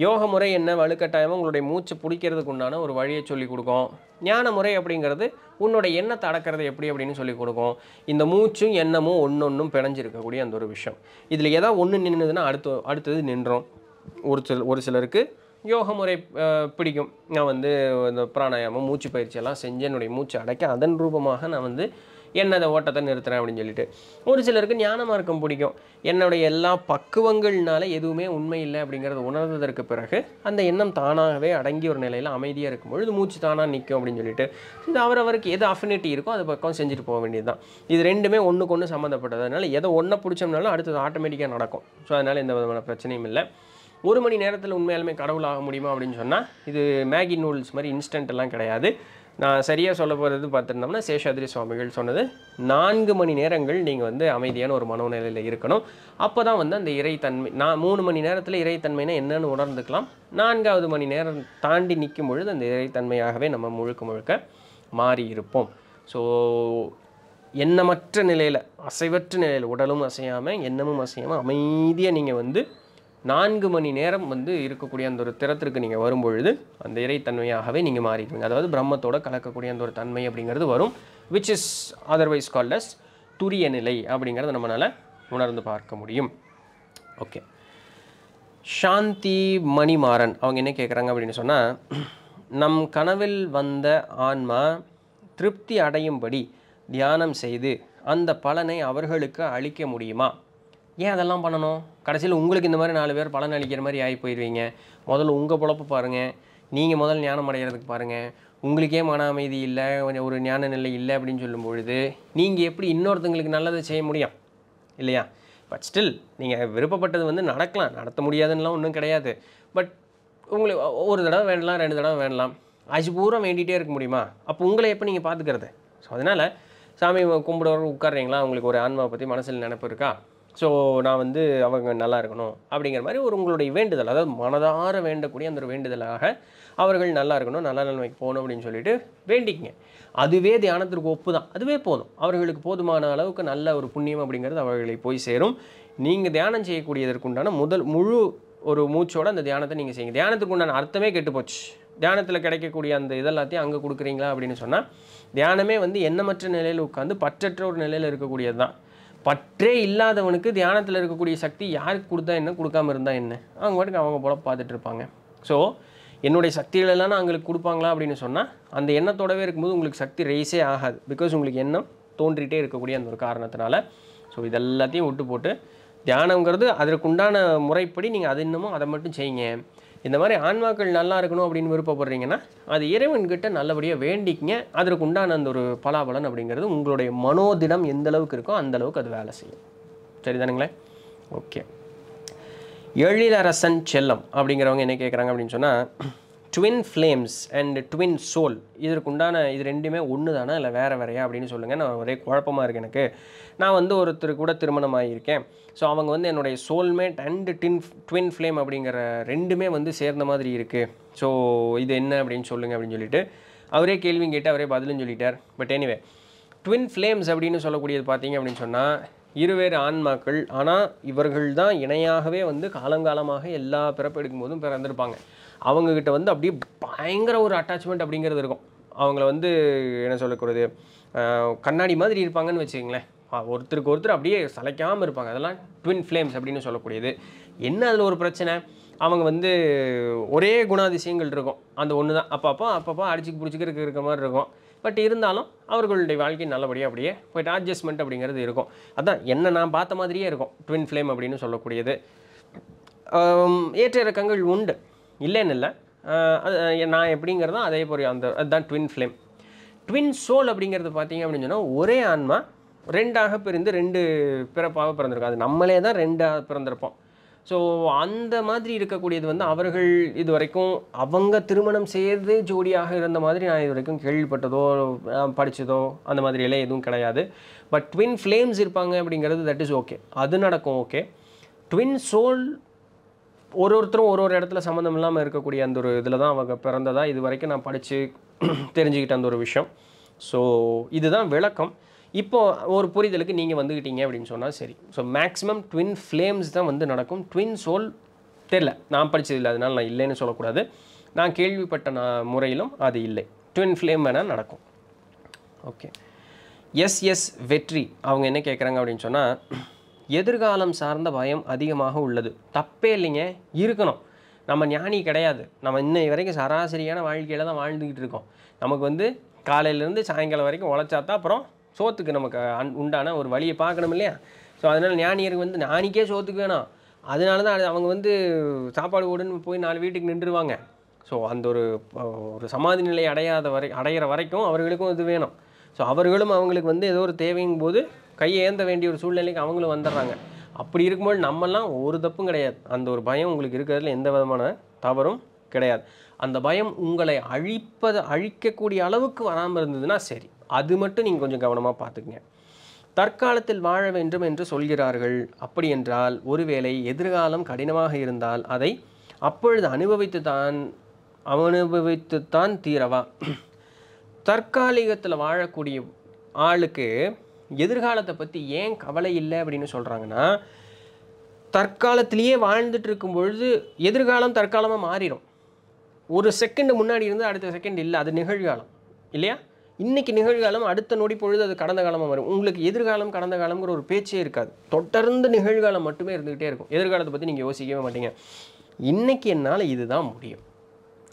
யோக முறை என்ன வலுக்கட்டாயமாக உங்களுடைய மூச்சு பிடிக்கிறதுக்கு உண்டான ஒரு வழியை சொல்லிக் கொடுக்கும் ஞான முறை அப்படிங்கிறது உன்னோட எண்ணத்தை அடக்கிறது எப்படி அப்படின்னு சொல்லிக் கொடுக்கும் இந்த மூச்சும் எண்ணமும் ஒன்று ஒன்றும் பிணைஞ்சிருக்கக்கூடிய அந்த ஒரு விஷயம் இதில் எதாவது ஒன்று நின்றுதுன்னா அடுத்து அடுத்தது நின்றோம் ஒரு சில ஒரு சிலருக்கு யோக முறை பிடிக்கும் நான் வந்து இந்த பிராணாயாமம் மூச்சு பயிற்சியெல்லாம் செஞ்சு என்னுடைய மூச்சு அடைக்க அதன் ரூபமாக நான் வந்து என்ன அதை ஓட்டத்தை நிறுத்துறேன் அப்படின்னு சொல்லிட்டு ஒரு சிலருக்கு மார்க்கம் பிடிக்கும் என்னுடைய எல்லா பக்குவங்கள்னால எதுவுமே உண்மை இல்லை அப்படிங்கிறத உணர்ந்ததற்கு பிறகு அந்த எண்ணம் தானாகவே அடங்கி ஒரு நிலையில் அமைதியாக இருக்கும் பொழுது மூச்சு தானாக நிற்கும் அப்படின்னு சொல்லிட்டு இந்த அவரவருக்கு எது அஃபினிட்டி இருக்கோ அது பக்கம் செஞ்சுட்டு போக வேண்டியது தான் இது ரெண்டுமே ஒன்றுக்கு ஒன்று சம்மந்தப்பட்டது அதனால் எதை ஒன்றை பிடிச்சோம்னாலும் அடுத்தது ஆட்டோமேட்டிக்காக நடக்கும் ஸோ அதனால் எந்த விதமான பிரச்சனையும் இல்லை ஒரு மணி நேரத்தில் உண்மையாலுமே கடவுள் ஆக முடியுமா அப்படின்னு சொன்னால் இது மேகி நூடுல்ஸ் மாதிரி இன்ஸ்டன்ட் எல்லாம் கிடையாது நான் சரியாக சொல்ல போகிறது பார்த்துருந்தோம்னா சேஷாதிரி சுவாமிகள் சொன்னது நான்கு மணி நேரங்கள் நீங்கள் வந்து அமைதியான ஒரு மனோநிலையில் இருக்கணும் அப்போ தான் வந்து அந்த இறைத்தன்மை நான் மூணு மணி நேரத்தில் இறைத்தன்மைனா என்னென்னு உணர்ந்துக்கலாம் நான்காவது மணி நேரம் தாண்டி நிற்கும் பொழுது அந்த இறைத்தன்மையாகவே நம்ம முழுக்க முழுக்க மாறி இருப்போம் ஸோ எண்ணமற்ற நிலையில் அசைவற்ற நிலையில் உடலும் அசையாமல் எண்ணமும் அசையாமல் அமைதியாக நீங்கள் வந்து நான்கு மணி நேரம் வந்து இருக்கக்கூடிய அந்த ஒரு திறத்திற்கு நீங்கள் வரும்பொழுது அந்த இறைத்தன்மையாகவே நீங்கள் மாறிடுவீங்க அதாவது பிரம்மத்தோட கலக்கக்கூடிய அந்த ஒரு தன்மை அப்படிங்கிறது வரும் விச் இஸ் அதர்வைஸ் கால்லஸ் துரிய நிலை அப்படிங்கிறத நம்மளால் உணர்ந்து பார்க்க முடியும் ஓகே சாந்தி மணிமாறன் அவங்க என்ன கேட்குறாங்க அப்படின்னு சொன்னால் நம் கனவில் வந்த ஆன்மா திருப்தி அடையும்படி தியானம் செய்து அந்த பலனை அவர்களுக்கு அளிக்க முடியுமா ஏன் அதெல்லாம் பண்ணணும் கடைசியில் உங்களுக்கு இந்த மாதிரி நாலு பேர் பலன் அளிக்கிற மாதிரி ஆகி போயிடுவீங்க முதல்ல உங்கள் பொழப்பு பாருங்கள் நீங்கள் முதல்ல ஞானம் அடைகிறதுக்கு பாருங்கள் உங்களுக்கே மன அமைதி இல்லை கொஞ்சம் ஒரு ஞான நிலை இல்லை அப்படின்னு சொல்லும் பொழுது நீங்கள் எப்படி இன்னொருத்தங்களுக்கு நல்லதை செய்ய முடியும் இல்லையா பட் ஸ்டில் நீங்கள் விருப்பப்பட்டது வந்து நடக்கலாம் நடத்த முடியாதுன்னெலாம் ஒன்றும் கிடையாது பட் உங்களுக்கு ஒரு தடவை வேண்டலாம் ரெண்டு தடவை வேண்டலாம் ஆச்சு பூரா வேண்டிகிட்டே இருக்க முடியுமா அப்போ உங்களை எப்போ நீங்கள் பார்த்துக்கிறது ஸோ அதனால் சாமி கும்பிடுறவங்க உட்காறீங்களா உங்களுக்கு ஒரு ஆன்மாவை பற்றி மனசில் நினப்பு இருக்கா ஸோ நான் வந்து அவங்க நல்லா இருக்கணும் அப்படிங்கிற மாதிரி ஒரு உங்களுடைய வேண்டுதல் அதாவது மனதார வேண்டக்கூடிய அந்த ஒரு வேண்டுதலாக அவர்கள் நல்லா இருக்கணும் நல்ல நிலைமைக்கு போகணும் அப்படின்னு சொல்லிட்டு வேண்டிக்கங்க அதுவே தியானத்திற்கு ஒப்பு தான் அதுவே போதும் அவர்களுக்கு போதுமான அளவுக்கு நல்ல ஒரு புண்ணியம் அப்படிங்கிறது அவர்களை போய் சேரும் நீங்கள் தியானம் செய்யக்கூடியதற்குண்டான முதல் முழு ஒரு மூச்சோட அந்த தியானத்தை நீங்கள் செய்யுங்க தியானத்துக்கு உண்டான அர்த்தமே கெட்டு போச்சு தியானத்தில் கிடைக்கக்கூடிய அந்த இதெல்லாத்தையும் அங்கே கொடுக்குறீங்களா அப்படின்னு சொன்னால் தியானமே வந்து எண்ணமற்ற நிலையில் உட்காந்து பற்றற்ற ஒரு நிலையில் இருக்கக்கூடியது தான் பற்றே இல்லாதவனுக்கு தியானத்தில் இருக்கக்கூடிய சக்தி யாருக்கு கொடுத்தா என்ன கொடுக்காம இருந்தால் என்ன அவங்க பாட்டுக்கு அவங்க போல பார்த்துட்டு இருப்பாங்க ஸோ என்னுடைய சக்திகள் எல்லாம் நான் அவங்களுக்கு கொடுப்பாங்களா அப்படின்னு சொன்னால் அந்த எண்ணத்தோடவே இருக்கும்போது உங்களுக்கு சக்தி ரேஸே ஆகாது பிகாஸ் உங்களுக்கு எண்ணம் தோன்றிகிட்டே இருக்கக்கூடிய அந்த ஒரு காரணத்தினால ஸோ இதெல்லாத்தையும் விட்டு போட்டு தியானங்கிறது அதற்குண்டான முறைப்படி நீங்கள் அது இன்னமும் அதை மட்டும் செய்யுங்க இந்த மாதிரி ஆன்மாக்கள் நல்லா இருக்கணும் அப்படின்னு விருப்பப்படுறீங்கன்னா அது இறைவன்கிட்ட நல்லபடியாக வேண்டிக்கிங்க அதற்கு உண்டான அந்த ஒரு பலாபலன் அப்படிங்கிறது உங்களுடைய மனோதிடம் எந்த அளவுக்கு இருக்கோ அந்த அளவுக்கு அது வேலை செய்யும் சரிதானுங்களே ஓகே எழிலரசன் செல்லம் அப்படிங்கிறவங்க என்ன கேட்குறாங்க அப்படின்னு சொன்னால் twin flames and twin soul இதற்குண்டான இது ரெண்டுமே ஒன்று தானே இல்லை வேறு வேறையா அப்படின்னு சொல்லுங்கள் நான் ஒரே குழப்பமாக இருக்குது எனக்கு நான் வந்து ஒருத்தர் கூட திருமணம் ஆகியிருக்கேன் ஸோ அவங்க வந்து என்னுடைய soulmate and tin twin flame அப்படிங்கிற ரெண்டுமே வந்து சேர்ந்த மாதிரி இருக்குது ஸோ இது என்ன அப்படின்னு சொல்லுங்கள் அப்படின்னு சொல்லிட்டு அவரே கேள்வியும் கேட்டு அவரே பதிலும் சொல்லிட்டார் பட் எனிவே ட்வின் ஃப்ளேம்ஸ் அப்படின்னு சொல்லக்கூடியது பார்த்தீங்க அப்படின்னு சொன்னால் இருவேறு ஆன்மாக்கள் ஆனால் இவர்கள் தான் இணையாகவே வந்து காலங்காலமாக எல்லா பிறப்பு எடுக்கும்போதும் பிறந்திருப்பாங்க அவங்கக்கிட்ட வந்து அப்படியே பயங்கர ஒரு அட்டாச்மெண்ட் அப்படிங்கிறது இருக்கும் அவங்கள வந்து என்ன சொல்லக்கூடாது கண்ணாடி மாதிரி இருப்பாங்கன்னு வச்சுக்கிங்களேன் ஒருத்தருக்கு ஒருத்தர் அப்படியே சளைக்காமல் இருப்பாங்க அதெல்லாம் ட்வின் ஃப்ளேம்ஸ் அப்படின்னு சொல்லக்கூடியது என்ன அதில் ஒரு பிரச்சனை அவங்க வந்து ஒரே குணாதிசயங்கள் இருக்கும் அந்த ஒன்று தான் அப்பப்போ அப்பப்போ அடிச்சுக்கு பிடிச்சிக்கிறதுக்கு இருக்க மாதிரி இருக்கும் பட் இருந்தாலும் அவர்களுடைய வாழ்க்கை நல்லபடியாக அப்படியே போய்ட்டு அட்ஜஸ்ட்மெண்ட் அப்படிங்கிறது இருக்கும் அதான் என்ன நான் பார்த்த மாதிரியே இருக்கும் ட்வின் ஃப்ளேம் அப்படின்னு சொல்லக்கூடியது ஏற்ற இறக்கங்கள் உண்டு இல்லைன்னு இல்லை நான் எப்படிங்கிறதோ அதே போய் அந்த அதுதான் ட்வின் ஃப்ளேம் ட்வின் சோல் அப்படிங்கிறது பார்த்தீங்க அப்படின்னு சொன்னால் ஒரே ஆன்மா ரெண்டாக பிரிந்து ரெண்டு பிறப்பாக பிறந்திருக்கும் அது நம்மளே தான் ரெண்டாக பிறந்திருப்போம் ஸோ அந்த மாதிரி இருக்கக்கூடியது வந்து அவர்கள் இது வரைக்கும் அவங்க திருமணம் செய்து ஜோடியாக இருந்த மாதிரி நான் இது வரைக்கும் கேள்விப்பட்டதோ படித்ததோ அந்த மாதிரியெல்லாம் எதுவும் கிடையாது பட் ட்வின் ஃப்ளேம்ஸ் இருப்பாங்க அப்படிங்கிறது தட் இஸ் ஓகே அது நடக்கும் ஓகே ட்வின் சோல் ஒரு ஒருத்தரும் ஒரு ஒரு இடத்துல சம்மந்தம் இல்லாமல் இருக்கக்கூடிய அந்த ஒரு இதில் தான் அவங்க பிறந்ததாக இது வரைக்கும் நான் படித்து தெரிஞ்சுக்கிட்ட அந்த ஒரு விஷயம் ஸோ இதுதான் விளக்கம் இப்போது ஒரு புரிதலுக்கு நீங்கள் வந்துக்கிட்டீங்க அப்படின்னு சொன்னால் சரி ஸோ மேக்ஸிமம் ட்வின் ஃப்ளேம்ஸ் தான் வந்து நடக்கும் ட்வின் சோல் தெரில நான் படித்ததில்லை அதனால் நான் இல்லைன்னு சொல்லக்கூடாது நான் கேள்விப்பட்ட நான் முறையிலும் அது இல்லை ட்வின் ஃப்ளேம் வேணால் நடக்கும் ஓகே எஸ் எஸ் வெற்றி அவங்க என்ன கேட்குறாங்க அப்படின்னு சொன்னால் எதிர்காலம் சார்ந்த பயம் அதிகமாக உள்ளது தப்பே இல்லைங்க இருக்கணும் நம்ம ஞானி கிடையாது நம்ம இன்னை வரைக்கும் சராசரியான வாழ்க்கையில் தான் வாழ்ந்துக்கிட்டு இருக்கோம் நமக்கு வந்து காலையிலேருந்து சாயங்காலம் வரைக்கும் தான் அப்புறம் சோத்துக்கு நமக்கு அன் உண்டான ஒரு வழியை பார்க்கணும் இல்லையா ஸோ அதனால் ஞானியருக்கு வந்து ஞானிக்கே சோத்துக்கு வேணாம் அதனால தான் அவங்க வந்து சாப்பாடு ஓடுன்னு போய் நாலு வீட்டுக்கு நின்றுருவாங்க ஸோ அந்த ஒரு ஒரு சமாதி நிலை அடையாத வரை அடையிற வரைக்கும் அவர்களுக்கும் இது வேணும் ஸோ அவர்களும் அவங்களுக்கு வந்து ஏதோ ஒரு தேவைங்கும் போது கையை ஏந்த வேண்டிய ஒரு சூழ்நிலைக்கு அவங்களும் வந்துடுறாங்க அப்படி இருக்கும்போது நம்மலாம் ஒரு தப்பும் கிடையாது அந்த ஒரு பயம் உங்களுக்கு இருக்கிறதுல எந்த விதமான தவறும் கிடையாது அந்த பயம் உங்களை அழிப்பதை அழிக்கக்கூடிய அளவுக்கு வராமல் இருந்ததுன்னா சரி அது மட்டும் நீங்கள் கொஞ்சம் கவனமாக பார்த்துக்குங்க தற்காலத்தில் வாழ வேண்டும் என்று சொல்கிறார்கள் அப்படி என்றால் ஒருவேளை எதிர்காலம் கடினமாக இருந்தால் அதை அப்பொழுது அனுபவித்து தான் அனுபவித்துத்தான் தீரவா தற்காலிகத்தில் வாழக்கூடிய ஆளுக்கு எதிர்காலத்தை பற்றி ஏன் கவலை இல்லை அப்படின்னு சொல்கிறாங்கன்னா தற்காலத்திலேயே வாழ்ந்துட்டு இருக்கும் பொழுது எதிர்காலம் தற்காலமாக மாறிடும் ஒரு செகண்டு முன்னாடி இருந்து அடுத்த செகண்ட் இல்லை அது நிகழ்காலம் இல்லையா இன்றைக்கி நிகழ்காலம் அடுத்த நொடி பொழுது அது கடந்த காலமாக வரும் உங்களுக்கு எதிர்காலம் கடந்த காலம்ங்கிற ஒரு பேச்சே இருக்காது தொடர்ந்து நிகழ்காலம் மட்டுமே இருந்துக்கிட்டே இருக்கும் எதிர்காலத்தை பற்றி நீங்கள் யோசிக்கவே மாட்டீங்க இன்றைக்கி என்னால் இதுதான் முடியும்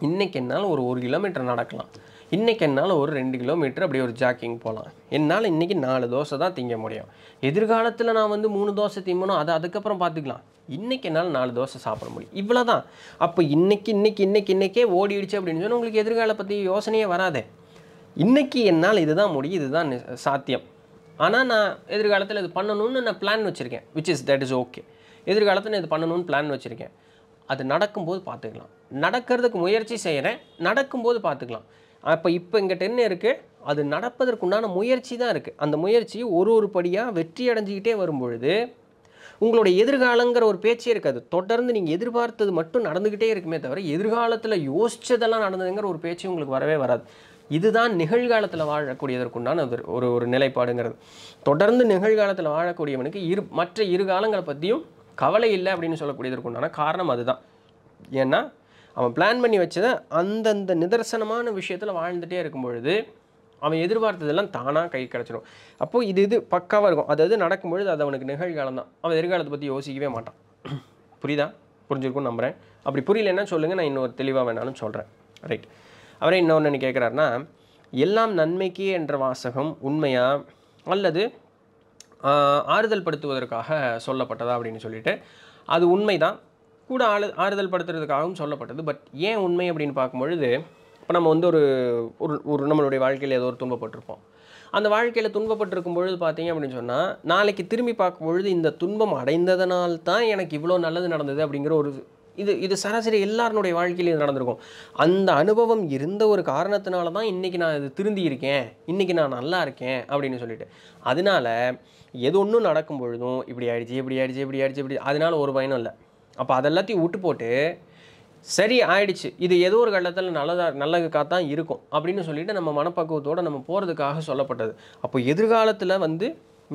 இன்றைக்கி என்னால் ஒரு ஒரு கிலோமீட்டர் நடக்கலாம் இன்றைக்கி என்னால் ஒரு ரெண்டு கிலோமீட்டர் அப்படி ஒரு ஜாக்கிங் போகலாம் என்னால் இன்றைக்கி நாலு தோசை தான் திங்க முடியும் எதிர்காலத்தில் நான் வந்து மூணு தோசை திம்பணும் அதை அதுக்கப்புறம் பார்த்துக்கலாம் இன்றைக்கி என்னால் நாலு தோசை சாப்பிட முடியும் இவ்வளோ தான் அப்போ இன்றைக்கி இன்றைக்கி இன்றைக்கி இன்றைக்கே ஓடிடுச்சு அப்படின்னு சொன்னால் உங்களுக்கு எதிர்கால பற்றி யோசனையே வராதே இன்றைக்கி என்னால் இதுதான் முடியும் இதுதான் சாத்தியம் ஆனால் நான் எதிர்காலத்தில் இது பண்ணணும்னு நான் பிளான் வச்சுருக்கேன் which is that is okay எதிர்காலத்தில் இது பண்ணணும்னு பிளான் வச்சுருக்கேன் அது நடக்கும்போது பார்த்துக்கலாம் நடக்கிறதுக்கு முயற்சி செய்கிறேன் நடக்கும்போது பார்த்துக்கலாம் அப்போ இப்போ எங்கிட்ட என்ன இருக்குது அது நடப்பதற்குண்டான முயற்சி தான் இருக்குது அந்த முயற்சி ஒரு ஒரு படியாக வெற்றி அடைஞ்சிக்கிட்டே வரும்பொழுது உங்களுடைய எதிர்காலங்கிற ஒரு பேச்சே இருக்காது தொடர்ந்து நீங்கள் எதிர்பார்த்தது மட்டும் நடந்துக்கிட்டே இருக்குமே தவிர எதிர்காலத்தில் யோசித்ததெல்லாம் நடந்ததுங்கிற ஒரு பேச்சு உங்களுக்கு வரவே வராது இதுதான் நிகழ்காலத்தில் வாழக்கூடியதற்குண்டான ஒரு ஒரு நிலைப்பாடுங்கிறது தொடர்ந்து நிகழ்காலத்தில் வாழக்கூடியவனுக்கு இரு மற்ற இரு காலங்களை பற்றியும் கவலை இல்லை அப்படின்னு சொல்லக்கூடியதற்குண்டான காரணம் அதுதான் ஏன்னா அவன் பிளான் பண்ணி வச்சதை அந்தந்த நிதர்சனமான விஷயத்தில் வாழ்ந்துகிட்டே இருக்கும் பொழுது அவன் எதிர்பார்த்ததெல்லாம் தானாக கை கிடச்சிடும் அப்போது இது இது பக்காவாக இருக்கும் அதாவது நடக்கும்பொழுது அது அவனுக்கு நிகழ்காலம் தான் அவன் எதிர்காலத்தை பற்றி யோசிக்கவே மாட்டான் புரியுதா புரிஞ்சிருக்கும்னு நம்புகிறேன் அப்படி புரியலன்னா சொல்லுங்கள் நான் இன்னொரு தெளிவாக வேணாலும் சொல்கிறேன் ரைட் அவரே இன்னொன்று கேட்குறாருன்னா எல்லாம் நன்மைக்கே என்ற வாசகம் உண்மையா அல்லது ஆறுதல் படுத்துவதற்காக சொல்லப்பட்டதா அப்படின்னு சொல்லிட்டு அது உண்மைதான் கூட ஆளு ஆறுதல் படுத்துறதுக்காகவும் சொல்லப்பட்டது பட் ஏன் உண்மை அப்படின்னு பார்க்கும்பொழுது இப்போ நம்ம வந்து ஒரு ஒரு ஒரு நம்மளுடைய வாழ்க்கையில் ஏதோ ஒரு துன்பப்பட்டிருப்போம் அந்த வாழ்க்கையில் துன்பப்பட்டிருக்கும் பொழுது பார்த்தீங்க அப்படின்னு சொன்னால் நாளைக்கு திரும்பி பார்க்கும்பொழுது இந்த துன்பம் அடைந்ததனால் தான் எனக்கு இவ்வளோ நல்லது நடந்தது அப்படிங்கிற ஒரு இது இது சராசரி எல்லாருனுடைய வாழ்க்கையிலையும் நடந்திருக்கும் அந்த அனுபவம் இருந்த ஒரு காரணத்தினால தான் இன்றைக்கி நான் இது திருந்தி இருக்கேன் இன்றைக்கி நான் நல்லா இருக்கேன் அப்படின்னு சொல்லிட்டு அதனால் எது ஒன்றும் நடக்கும் பொழுதும் இப்படி ஆயிடுச்சு இப்படி ஆயிடுச்சு இப்படி ஆயிடுச்சு இப்படி அதனால் ஒரு பயனும் இல்லை அப்போ அதெல்லாத்தையும் விட்டு போட்டு சரி ஆயிடுச்சு இது ஏதோ ஒரு கட்டத்தில் நல்லதாக நல்லதுக்காக தான் இருக்கும் அப்படின்னு சொல்லிட்டு நம்ம மனப்பக்குவத்தோடு நம்ம போகிறதுக்காக சொல்லப்பட்டது அப்போ எதிர்காலத்தில் வந்து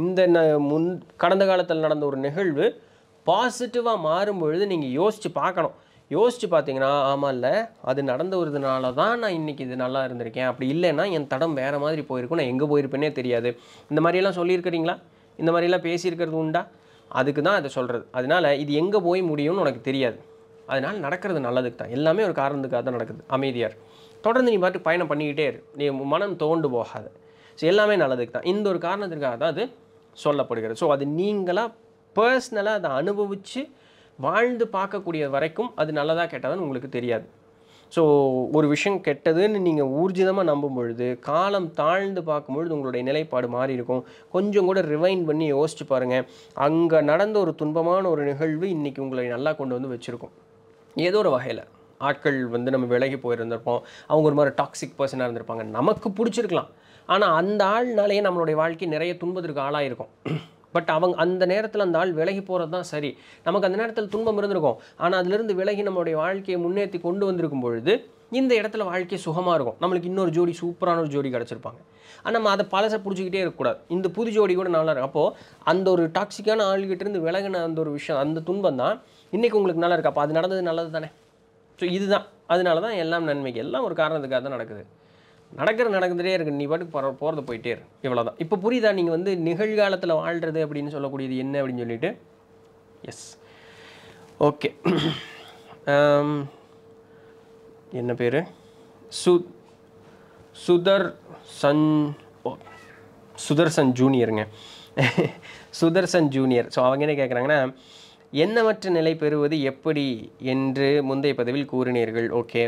இந்த முன் கடந்த காலத்தில் நடந்த ஒரு நிகழ்வு பாசிட்டிவாக மாறும்பொழுது நீங்கள் யோசித்து பார்க்கணும் யோசித்து பார்த்தீங்கன்னா ஆமாம் இல்லை அது நடந்த ஒருதுனால தான் நான் இன்றைக்கி இது நல்லா இருந்திருக்கேன் அப்படி இல்லைன்னா என் தடம் வேறு மாதிரி போயிருக்கும் நான் எங்கே போயிருப்பேனே தெரியாது இந்த மாதிரியெல்லாம் சொல்லியிருக்கிறீங்களா இந்த மாதிரிலாம் பேசியிருக்கிறது உண்டா அதுக்கு தான் அதை சொல்கிறது அதனால் இது எங்கே போய் முடியும்னு உனக்கு தெரியாது அதனால் நடக்கிறது நல்லதுக்கு தான் எல்லாமே ஒரு காரணத்துக்காக தான் நடக்குது அமைதியார் தொடர்ந்து நீ பாட்டு பயணம் பண்ணிக்கிட்டே இரு நீ மனம் தோண்டு போகாத ஸோ எல்லாமே நல்லதுக்கு தான் இந்த ஒரு காரணத்திற்காக தான் அது சொல்லப்படுகிறது ஸோ அது நீங்களாக பர்சனலாக அதை அனுபவித்து வாழ்ந்து பார்க்கக்கூடிய வரைக்கும் அது நல்லதாக கேட்டால் உங்களுக்கு தெரியாது ஸோ ஒரு விஷயம் கெட்டதுன்னு நீங்கள் ஊர்ஜிதமாக நம்பும் பொழுது காலம் தாழ்ந்து பார்க்கும்பொழுது உங்களுடைய நிலைப்பாடு மாறி இருக்கும் கொஞ்சம் கூட ரிவைன் பண்ணி யோசிச்சு பாருங்கள் அங்கே நடந்த ஒரு துன்பமான ஒரு நிகழ்வு இன்றைக்கி உங்களை நல்லா கொண்டு வந்து வச்சுருக்கோம் ஏதோ ஒரு வகையில் ஆட்கள் வந்து நம்ம விலகி போயிருந்திருப்போம் அவங்க ஒரு மாதிரி டாக்ஸிக் பர்சனாக இருந்திருப்பாங்க நமக்கு பிடிச்சிருக்கலாம் ஆனால் அந்த ஆள்னாலேயே நம்மளுடைய வாழ்க்கை நிறைய துன்பத்திற்கு ஆளாயிருக்கும் பட் அவங்க அந்த நேரத்தில் அந்த ஆள் விலகி போகிறது தான் சரி நமக்கு அந்த நேரத்தில் துன்பம் இருந்திருக்கும் ஆனால் அதிலிருந்து விலகி நம்மளுடைய வாழ்க்கையை முன்னேற்றி கொண்டு வந்திருக்கும் பொழுது இந்த இடத்துல வாழ்க்கை சுகமாக இருக்கும் நம்மளுக்கு இன்னொரு ஜோடி சூப்பரான ஒரு ஜோடி கிடச்சிருப்பாங்க ஆனால் நம்ம அதை பழசை பிடிச்சிக்கிட்டே இருக்கக்கூடாது இந்த புது ஜோடி கூட நல்லா இருக்கும் அப்போது அந்த ஒரு டாக்ஸிக்கான ஆள்கிட்டேருந்து விலகின அந்த ஒரு விஷயம் அந்த துன்பம் தான் இன்றைக்கி உங்களுக்கு நல்லா இருக்கு அப்போ அது நடந்தது நல்லது தானே ஸோ இதுதான் அதனால தான் எல்லாம் நன்மைக்கு எல்லாம் ஒரு காரணத்துக்காக தான் நடக்குது நடக்கிற நடந்துகிட்டே இருக்கு நீ பாட்டுக்கு போகிற போகிறது போயிட்டே இவ்வளோ இவ்வளோதான் இப்போ புரியுதா நீங்கள் வந்து நிகழ்காலத்தில் வாழ்கிறது அப்படின்னு சொல்லக்கூடியது என்ன அப்படின்னு சொல்லிட்டு எஸ் ஓகே um, என்ன பேர் சு சுதர் சன் சுதர்சன் ஜூனியருங்க சுதர்சன் ஜூனியர் ஸோ அவங்க என்ன கேட்குறாங்கன்னா என்னவற்ற நிலை பெறுவது எப்படி என்று முந்தைய பதிவில் கூறினீர்கள் ஓகே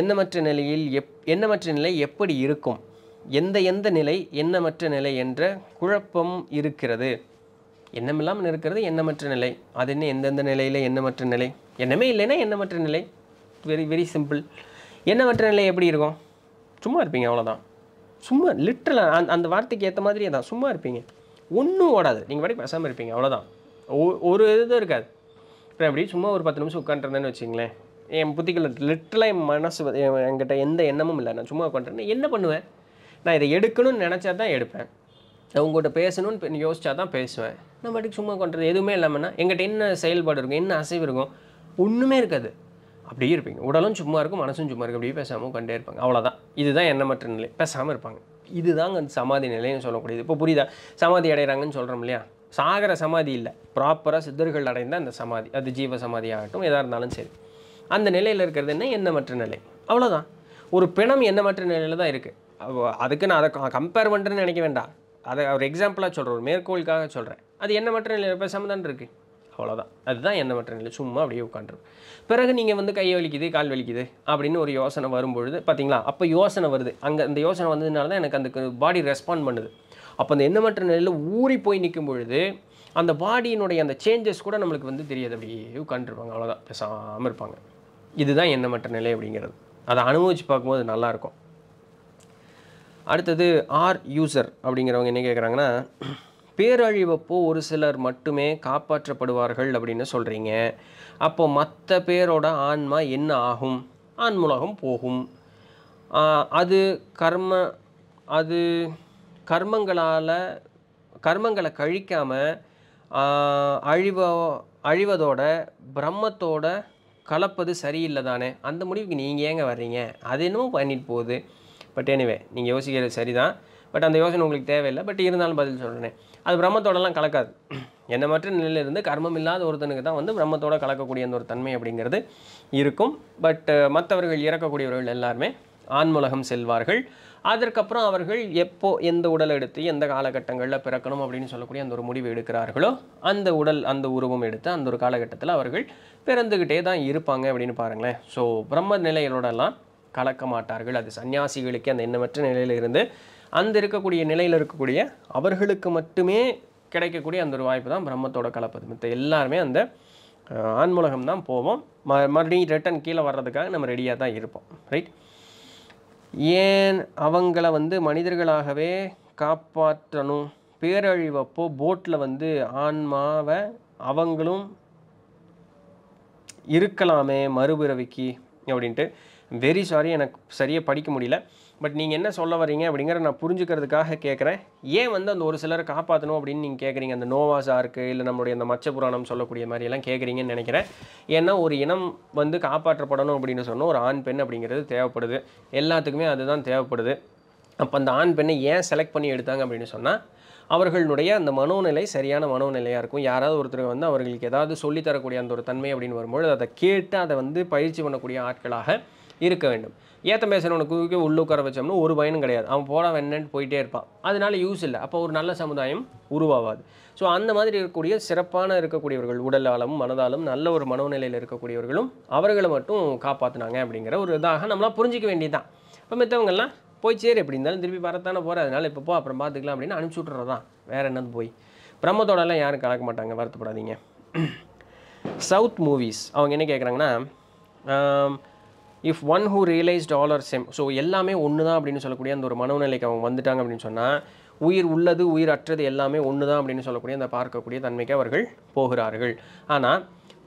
எண்ணமற்ற நிலையில் எப் எண்ணமற்ற நிலை எப்படி இருக்கும் எந்த எந்த நிலை எண்ணமற்ற நிலை என்ற குழப்பம் இருக்கிறது எண்ணமில்லாமல் இருக்கிறது எண்ணமற்ற நிலை அது என்ன எந்தெந்த நிலையில் எண்ணமற்ற நிலை எண்ணமே இல்லைன்னா எண்ணமற்ற நிலை வெரி வெரி சிம்பிள் எண்ணமற்ற நிலை எப்படி இருக்கும் சும்மா இருப்பீங்க அவ்வளோதான் சும்மா லிட்டரலாக அந் அந்த வார்த்தைக்கு ஏற்ற மாதிரியே தான் சும்மா இருப்பீங்க ஒன்றும் ஓடாது நீங்கள் வரைக்கும் பேசாமல் இருப்பீங்க அவ்வளோதான் ஒரு இதுவும் இருக்காது இப்போ அப்படி சும்மா ஒரு பத்து நிமிஷம் உட்காந்துருந்தேன்னு வச்சிங்களேன் என் புத்திக்குள்ள லிட்டலாக என் மனசு என்கிட்ட எந்த எண்ணமும் இல்லை நான் சும்மா பண்ணுறேன் என்ன பண்ணுவேன் நான் இதை எடுக்கணும்னு நினச்சா தான் எடுப்பேன் உங்கள்கிட்ட பேசணும்னு யோசிச்சா தான் பேசுவேன் நான் பாட்டுக்கு சும்மா கொண்டது எதுவுமே இல்லாமல்னா எங்கிட்ட என்ன செயல்பாடு இருக்கும் என்ன அசைவு இருக்கும் ஒன்றுமே இருக்காது அப்படியே இருப்பீங்க உடலும் சும்மா இருக்கும் மனசும் சும்மா இருக்கும் அப்படியே பேசாமல் கொண்டே இருப்பாங்க அவ்வளோதான் இதுதான் எண்ணமற்ற நிலை பேசாமல் இருப்பாங்க இதுதாங்க அந்த சமாதி நிலைன்னு சொல்லக்கூடியது இப்போ புரியுதா சமாதி அடைகிறாங்கன்னு சொல்கிறோம் இல்லையா சாகர சமாதி இல்லை ப்ராப்பராக சித்தர்கள் அடைந்தால் அந்த சமாதி அது ஜீவ சமாதி ஆகட்டும் எதாக இருந்தாலும் சரி அந்த நிலையில் இருக்கிறது என்ன எண்ணமற்ற நிலை அவ்வளோதான் ஒரு பிணம் எண்ணமற்ற நிலையில் தான் இருக்குது அதுக்கு நான் அதை கம்பேர் பண்ணுறேன்னு நினைக்க வேண்டாம் அதை ஒரு எக்ஸாம்பிளாக சொல்கிறேன் ஒரு மேற்கோளுக்காக சொல்கிறேன் அது எண்ணமற்ற நிலையில் பேசாமல் தான் இருக்குது அவ்வளோதான் அதுதான் எண்ணமற்ற நிலை சும்மா அப்படியே உட்காந்துரும் பிறகு நீங்கள் வந்து கை வலிக்குது கால் வலிக்குது அப்படின்னு ஒரு யோசனை வரும்பொழுது பார்த்தீங்களா அப்போ யோசனை வருது அங்கே அந்த யோசனை வந்ததுனால தான் எனக்கு அந்த பாடி ரெஸ்பாண்ட் பண்ணுது அப்போ அந்த எண்ணமற்ற நிலையில் ஊறி போய் நிற்கும் பொழுது அந்த பாடியினுடைய அந்த சேஞ்சஸ் கூட நம்மளுக்கு வந்து தெரியாது அப்படியே உட்காண்டிருப்பாங்க அவ்வளோதான் பேசாமல் இருப்பாங்க இதுதான் மற்ற நிலை அப்படிங்கிறது அதை அனுபவித்து பார்க்கும்போது நல்லாயிருக்கும் அடுத்தது ஆர் யூசர் அப்படிங்கிறவங்க என்ன கேட்குறாங்கன்னா பேரழிவப்போ ஒரு சிலர் மட்டுமே காப்பாற்றப்படுவார்கள் அப்படின்னு சொல்கிறீங்க அப்போ மற்ற பேரோட ஆன்மா என்ன ஆகும் ஆன்முலகம் போகும் அது கர்ம அது கர்மங்களால் கர்மங்களை கழிக்காமல் அழிவ அழிவதோட பிரம்மத்தோட கலப்பது சரியில்லை தானே அந்த முடிவுக்கு நீங்கள் ஏங்க வர்றீங்க அது என்னமோ பண்ணிட்டு போகுது பட் எனிவே நீங்கள் யோசிக்கிறது தான் பட் அந்த யோசனை உங்களுக்கு தேவையில்லை பட் இருந்தாலும் பதில் சொல்கிறேன் அது பிரம்மத்தோடலாம் கலக்காது என்ன மற்ற நிலையிலிருந்து கர்மம் இல்லாத ஒருத்தனுக்கு தான் வந்து பிரம்மத்தோடு கலக்கக்கூடிய அந்த ஒரு தன்மை அப்படிங்கிறது இருக்கும் பட் மற்றவர்கள் இறக்கக்கூடியவர்கள் எல்லாருமே ஆண்முலகம் செல்வார்கள் அதற்கப்புறம் அவர்கள் எப்போ எந்த உடல் எடுத்து எந்த காலகட்டங்களில் பிறக்கணும் அப்படின்னு சொல்லக்கூடிய அந்த ஒரு முடிவு எடுக்கிறார்களோ அந்த உடல் அந்த உருவம் எடுத்து அந்த ஒரு காலகட்டத்தில் அவர்கள் பிறந்துக்கிட்டே தான் இருப்பாங்க அப்படின்னு பாருங்களேன் ஸோ பிரம்ம நிலைகளோடலாம் கலக்க மாட்டார்கள் அது சன்னியாசிகளுக்கு அந்த எண்ணமற்ற நிலையில் இருந்து அந்த இருக்கக்கூடிய நிலையில் இருக்கக்கூடிய அவர்களுக்கு மட்டுமே கிடைக்கக்கூடிய அந்த ஒரு வாய்ப்பு தான் பிரம்மத்தோட கலப்பது மற்ற எல்லாருமே அந்த ஆன்மூலகம் தான் போவோம் ம மறுபடியும் ரிட்டன் கீழே வர்றதுக்காக நம்ம ரெடியாக தான் இருப்போம் ரைட் ஏன் அவங்கள வந்து மனிதர்களாகவே காப்பாற்றணும் பேரழிவப்போ போட்டில் வந்து ஆன்மாவை அவங்களும் இருக்கலாமே மறுபிறவிக்கு அப்படின்ட்டு வெரி சாரி எனக்கு சரியாக படிக்க முடியல பட் நீங்கள் என்ன சொல்ல வரீங்க அப்படிங்கிற நான் புரிஞ்சுக்கிறதுக்காக கேட்குறேன் ஏன் வந்து அந்த ஒரு சிலரை காப்பாற்றணும் அப்படின்னு நீங்கள் கேட்குறீங்க அந்த நோவாஸாக இருக்குது இல்லை நம்மளுடைய அந்த மச்ச புராணம் சொல்லக்கூடிய மாதிரியெல்லாம் கேட்குறீங்கன்னு நினைக்கிறேன் ஏன்னா ஒரு இனம் வந்து காப்பாற்றப்படணும் அப்படின்னு சொன்னால் ஒரு ஆண் பெண் அப்படிங்கிறது தேவைப்படுது எல்லாத்துக்குமே அதுதான் தேவைப்படுது அப்போ அந்த ஆண் பெண்ணை ஏன் செலக்ட் பண்ணி எடுத்தாங்க அப்படின்னு சொன்னால் அவர்களுடைய அந்த மனோநிலை சரியான மனோநிலையாக இருக்கும் யாராவது ஒருத்தர் வந்து அவர்களுக்கு ஏதாவது சொல்லித்தரக்கூடிய அந்த ஒரு தன்மை அப்படின்னு வரும்பொழுது அதை கேட்டு அதை வந்து பயிற்சி பண்ணக்கூடிய ஆட்களாக இருக்க வேண்டும் ஏற்ற பேசுகிறவனை உள்ளே உள்ளுக்கார வச்சோம்னா ஒரு பயனும் கிடையாது அவன் போட வேணான்னு போயிட்டே இருப்பான் அதனால யூஸ் இல்லை அப்போ ஒரு நல்ல சமுதாயம் உருவாகாது ஸோ அந்த மாதிரி இருக்கக்கூடிய சிறப்பான இருக்கக்கூடியவர்கள் உடலாலும் மனதாலும் நல்ல ஒரு மனோநிலையில் இருக்கக்கூடியவர்களும் அவர்களை மட்டும் காப்பாற்றினாங்க அப்படிங்கிற ஒரு இதாக நம்மளாம் புரிஞ்சிக்க வேண்டியதுதான் இப்போ மித்தவங்கள்லாம் போய் சரி எப்படி இருந்தாலும் திருப்பி வரத்தானே போகிற அதனால் இப்போ போ அப்புறம் பார்த்துக்கலாம் அப்படின்னு அனுப்பிச்சி விட்றதான் வேறு என்னது போய் பிரம்மத்தோடலாம் யாரும் கலக்க மாட்டாங்க வருத்தப்படாதீங்க சவுத் மூவிஸ் அவங்க என்ன கேட்குறாங்கன்னா if one who realised all are same so எல்லாமே ஒன்று தான் அப்படின்னு சொல்லக்கூடிய அந்த ஒரு மனோநிலைக்கு அவங்க வந்துட்டாங்க அப்படின்னு சொன்னால் உயிர் உள்ளது உயிர் அற்றது எல்லாமே ஒன்று தான் அப்படின்னு சொல்லக்கூடிய அந்த பார்க்கக்கூடிய தன்மைக்கு அவர்கள் போகிறார்கள் ஆனால்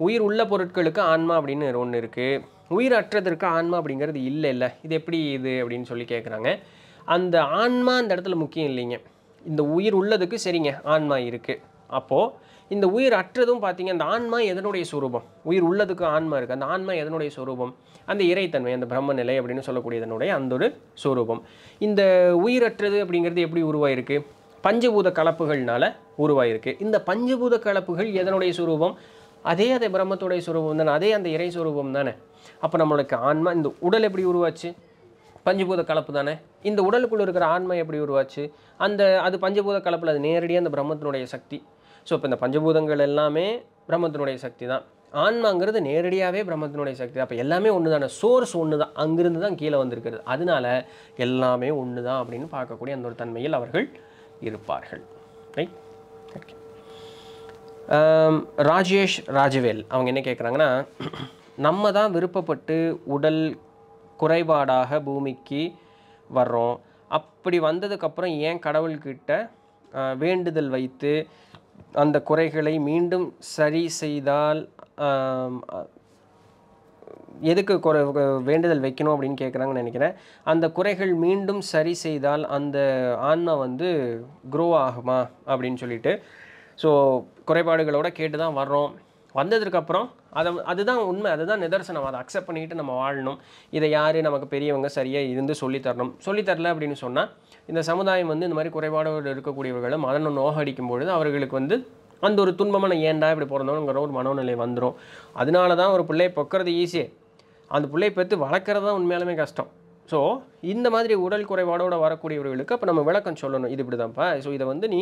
உயிர் உள்ள பொருட்களுக்கு ஆன்மா அப்படின்னு ஒன்று இருக்குது உயிர் அற்றதற்கு ஆன்மா அப்படிங்கிறது இல்லை இல்லை இது எப்படி இது அப்படின்னு சொல்லி கேட்குறாங்க அந்த ஆன்மா அந்த இடத்துல முக்கியம் இல்லைங்க இந்த உயிர் உள்ளதுக்கு சரிங்க ஆன்மா இருக்குது அப்போது இந்த உயிர் அற்றதும் பார்த்தீங்க அந்த ஆன்மா எதனுடைய சுரூபம் உயிர் உள்ளதுக்கு ஆன்மா இருக்குது அந்த ஆன்மா எதனுடைய சுரூபம் அந்த இறைத்தன்மை அந்த பிரம்ம நிலை அப்படின்னு சொல்லக்கூடியதனுடைய அந்த ஒரு சுரூபம் இந்த உயிரற்றது அப்படிங்கிறது எப்படி உருவாயிருக்கு பஞ்சபூத கலப்புகள்னால உருவாயிருக்கு இந்த பஞ்சபூத கலப்புகள் எதனுடைய சுரூபம் அதே அதே பிரம்மத்துடைய சுரூபம் தானே அதே அந்த இறை சுரூபம் தானே அப்போ நம்மளுக்கு ஆன்மா இந்த உடல் எப்படி உருவாச்சு பஞ்சபூத கலப்பு தானே இந்த உடலுக்குள்ளே இருக்கிற ஆன்மை எப்படி உருவாச்சு அந்த அது பஞ்சபூத கலப்பில் அது நேரடியாக அந்த பிரம்மத்தினுடைய சக்தி ஸோ இப்போ இந்த பஞ்சபூதங்கள் எல்லாமே பிரம்மத்தினுடைய சக்தி தான் ஆன்மாங்கிறது நேரடியாகவே பிரம்மத்தினுடைய சக்தி அப்போ எல்லாமே ஒன்று தானே சோர்ஸ் ஒன்று தான் அங்கிருந்து தான் கீழே வந்திருக்கிறது அதனால எல்லாமே ஒன்று தான் அப்படின்னு பார்க்கக்கூடிய அந்த ஒரு தன்மையில் அவர்கள் இருப்பார்கள் ரைட் ராஜேஷ் ராஜவேல் அவங்க என்ன கேட்குறாங்கன்னா நம்ம தான் விருப்பப்பட்டு உடல் குறைபாடாக பூமிக்கு வர்றோம் அப்படி வந்ததுக்கப்புறம் ஏன் கடவுள்கிட்ட வேண்டுதல் வைத்து அந்த குறைகளை மீண்டும் சரி செய்தால் எதுக்கு குறை வேண்டுதல் வைக்கணும் அப்படின்னு கேட்குறாங்கன்னு நினைக்கிறேன் அந்த குறைகள் மீண்டும் சரி செய்தால் அந்த ஆன்மா வந்து குரோ ஆகுமா அப்படின்னு சொல்லிட்டு ஸோ குறைபாடுகளோட கேட்டு தான் வர்றோம் வந்ததுக்கப்புறம் அதை அதுதான் உண்மை அதுதான் நிதர்சனம் அதை அக்செப்ட் பண்ணிக்கிட்டு நம்ம வாழணும் இதை யார் நமக்கு பெரியவங்க சரியாக இருந்து சொல்லித்தரணும் சொல்லித்தரல அப்படின்னு சொன்னால் இந்த சமுதாயம் வந்து இந்த மாதிரி குறைபாடோடு இருக்கக்கூடியவர்களும் மதனம் நோகடிக்கும் பொழுது அவர்களுக்கு வந்து அந்த ஒரு துன்பமான ஏன்டா இப்படி பிறந்தோங்கிற ஒரு மனோநிலை வந்துடும் அதனால தான் ஒரு பிள்ளையை பொக்கிறது ஈஸியே அந்த பிள்ளையை பெற்று வளர்க்குறது தான் உண்மையாலுமே கஷ்டம் ஸோ இந்த மாதிரி உடல் குறைபாடோடு வரக்கூடியவர்களுக்கு அப்போ நம்ம விளக்கம் சொல்லணும் இது இப்படி தான்ப்பா ஸோ இதை வந்து நீ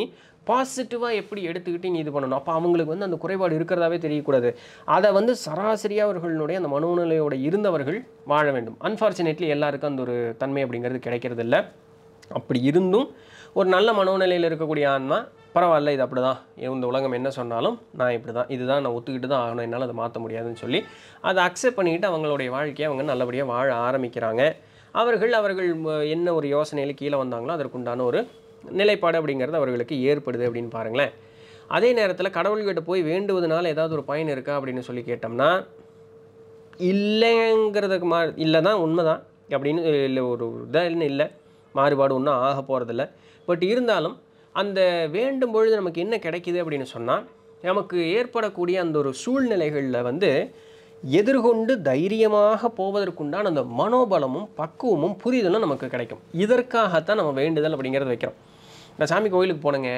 பாசிட்டிவாக எப்படி எடுத்துக்கிட்டு நீ இது பண்ணணும் அப்போ அவங்களுக்கு வந்து அந்த குறைபாடு இருக்கிறதாவே தெரியக்கூடாது அதை வந்து சராசரியாக அவர்களுடைய அந்த மனோநிலையோடு இருந்தவர்கள் வாழ வேண்டும் அன்ஃபார்ச்சுனேட்லி எல்லாருக்கும் அந்த ஒரு தன்மை அப்படிங்கிறது கிடைக்கிறது இல்லை அப்படி இருந்தும் ஒரு நல்ல மனோநிலையில் இருக்கக்கூடிய ஆன்மா பரவாயில்ல இது அப்படி தான் இந்த உலகம் என்ன சொன்னாலும் நான் இப்படி தான் இதுதான் நான் ஒத்துக்கிட்டு தான் ஆகணும் என்னால் அதை மாற்ற முடியாதுன்னு சொல்லி அதை அக்செப்ட் பண்ணிக்கிட்டு அவங்களுடைய வாழ்க்கையை அவங்க நல்லபடியாக வாழ ஆரம்பிக்கிறாங்க அவர்கள் அவர்கள் என்ன ஒரு யோசனையில் கீழே வந்தாங்களோ அதற்குண்டான ஒரு நிலைப்பாடு அப்படிங்கிறது அவர்களுக்கு ஏற்படுது அப்படின்னு பாருங்களேன் அதே நேரத்தில் கடவுள்கிட்ட போய் வேண்டுவதனால ஏதாவது ஒரு பயன் இருக்கா அப்படின்னு சொல்லி கேட்டோம்னா இல்லைங்கிறதுக்கு மா இல்லை தான் உண்மை தான் அப்படின்னு இல்லை ஒரு இதாக இல்லை மாறுபாடு ஒன்றும் ஆக போகிறதில்ல பட் இருந்தாலும் அந்த வேண்டும் பொழுது நமக்கு என்ன கிடைக்கிது அப்படின்னு சொன்னால் நமக்கு ஏற்படக்கூடிய அந்த ஒரு சூழ்நிலைகளில் வந்து எதிர்கொண்டு தைரியமாக போவதற்குண்டான அந்த மனோபலமும் பக்குவமும் புரிதலும் நமக்கு கிடைக்கும் இதற்காகத்தான் நம்ம வேண்டுதல் அப்படிங்கிறத வைக்கிறோம் நான் சாமி கோயிலுக்கு போனேங்க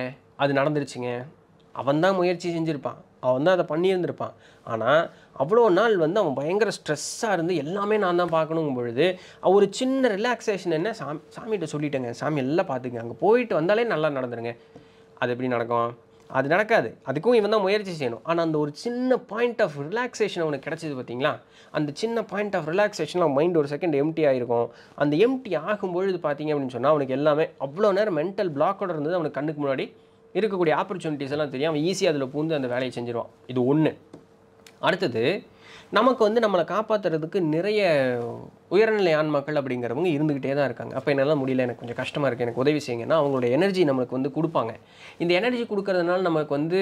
அது நடந்துருச்சுங்க அவன் தான் முயற்சி செஞ்சுருப்பான் அவன் தான் அதை பண்ணியிருந்திருப்பான் ஆனால் அவ்வளோ நாள் வந்து அவன் பயங்கர ஸ்ட்ரெஸ்ஸாக இருந்து எல்லாமே நான் தான் பார்க்கணுங்கும் பொழுது ஒரு சின்ன ரிலாக்ஸேஷன் என்ன சாமி சாமிகிட்ட சொல்லிட்டேங்க சாமி எல்லாம் பார்த்துக்கங்க அங்கே போயிட்டு வந்தாலே நல்லா நடந்துருங்க அது எப்படி நடக்கும் அது நடக்காது அதுக்கும் இவன் தான் முயற்சி செய்யணும் ஆனால் அந்த ஒரு சின்ன பாயிண்ட் ஆஃப் ரிலாக்ஸேஷன் அவனுக்கு கிடச்சிது பார்த்தீங்களா அந்த சின்ன பாயிண்ட் ஆஃப் ரிலாக்ஸேஷனில் மைண்ட் ஒரு செகண்ட் எம்டி ஆகிருக்கும் அந்த எம்டி ஆகும்பொழுது பார்த்தீங்க அப்படின்னு சொன்னால் அவனுக்கு எல்லாமே அவ்வளோ நேரம் மென்டல் பிளாக்கோட இருந்தது அவனுக்கு கண்ணுக்கு முன்னாடி இருக்கக்கூடிய ஆப்பர்ச்சுனிட்டிஸ் எல்லாம் தெரியும் அவன் ஈஸியாக அதில் பூந்து அந்த வேலையை செஞ்சிருவான் இது ஒன்று அடுத்தது நமக்கு வந்து நம்மளை காப்பாற்றுறதுக்கு நிறைய உயர்நிலை ஆண்மக்கள் அப்படிங்கிறவங்க இருந்துக்கிட்டே தான் இருக்காங்க அப்போ என்னால் முடியல எனக்கு கொஞ்சம் கஷ்டமாக இருக்குது எனக்கு உதவி செய்யுங்கன்னா அவங்களோட எனர்ஜி நம்மளுக்கு வந்து கொடுப்பாங்க இந்த எனர்ஜி கொடுக்கறதுனால நமக்கு வந்து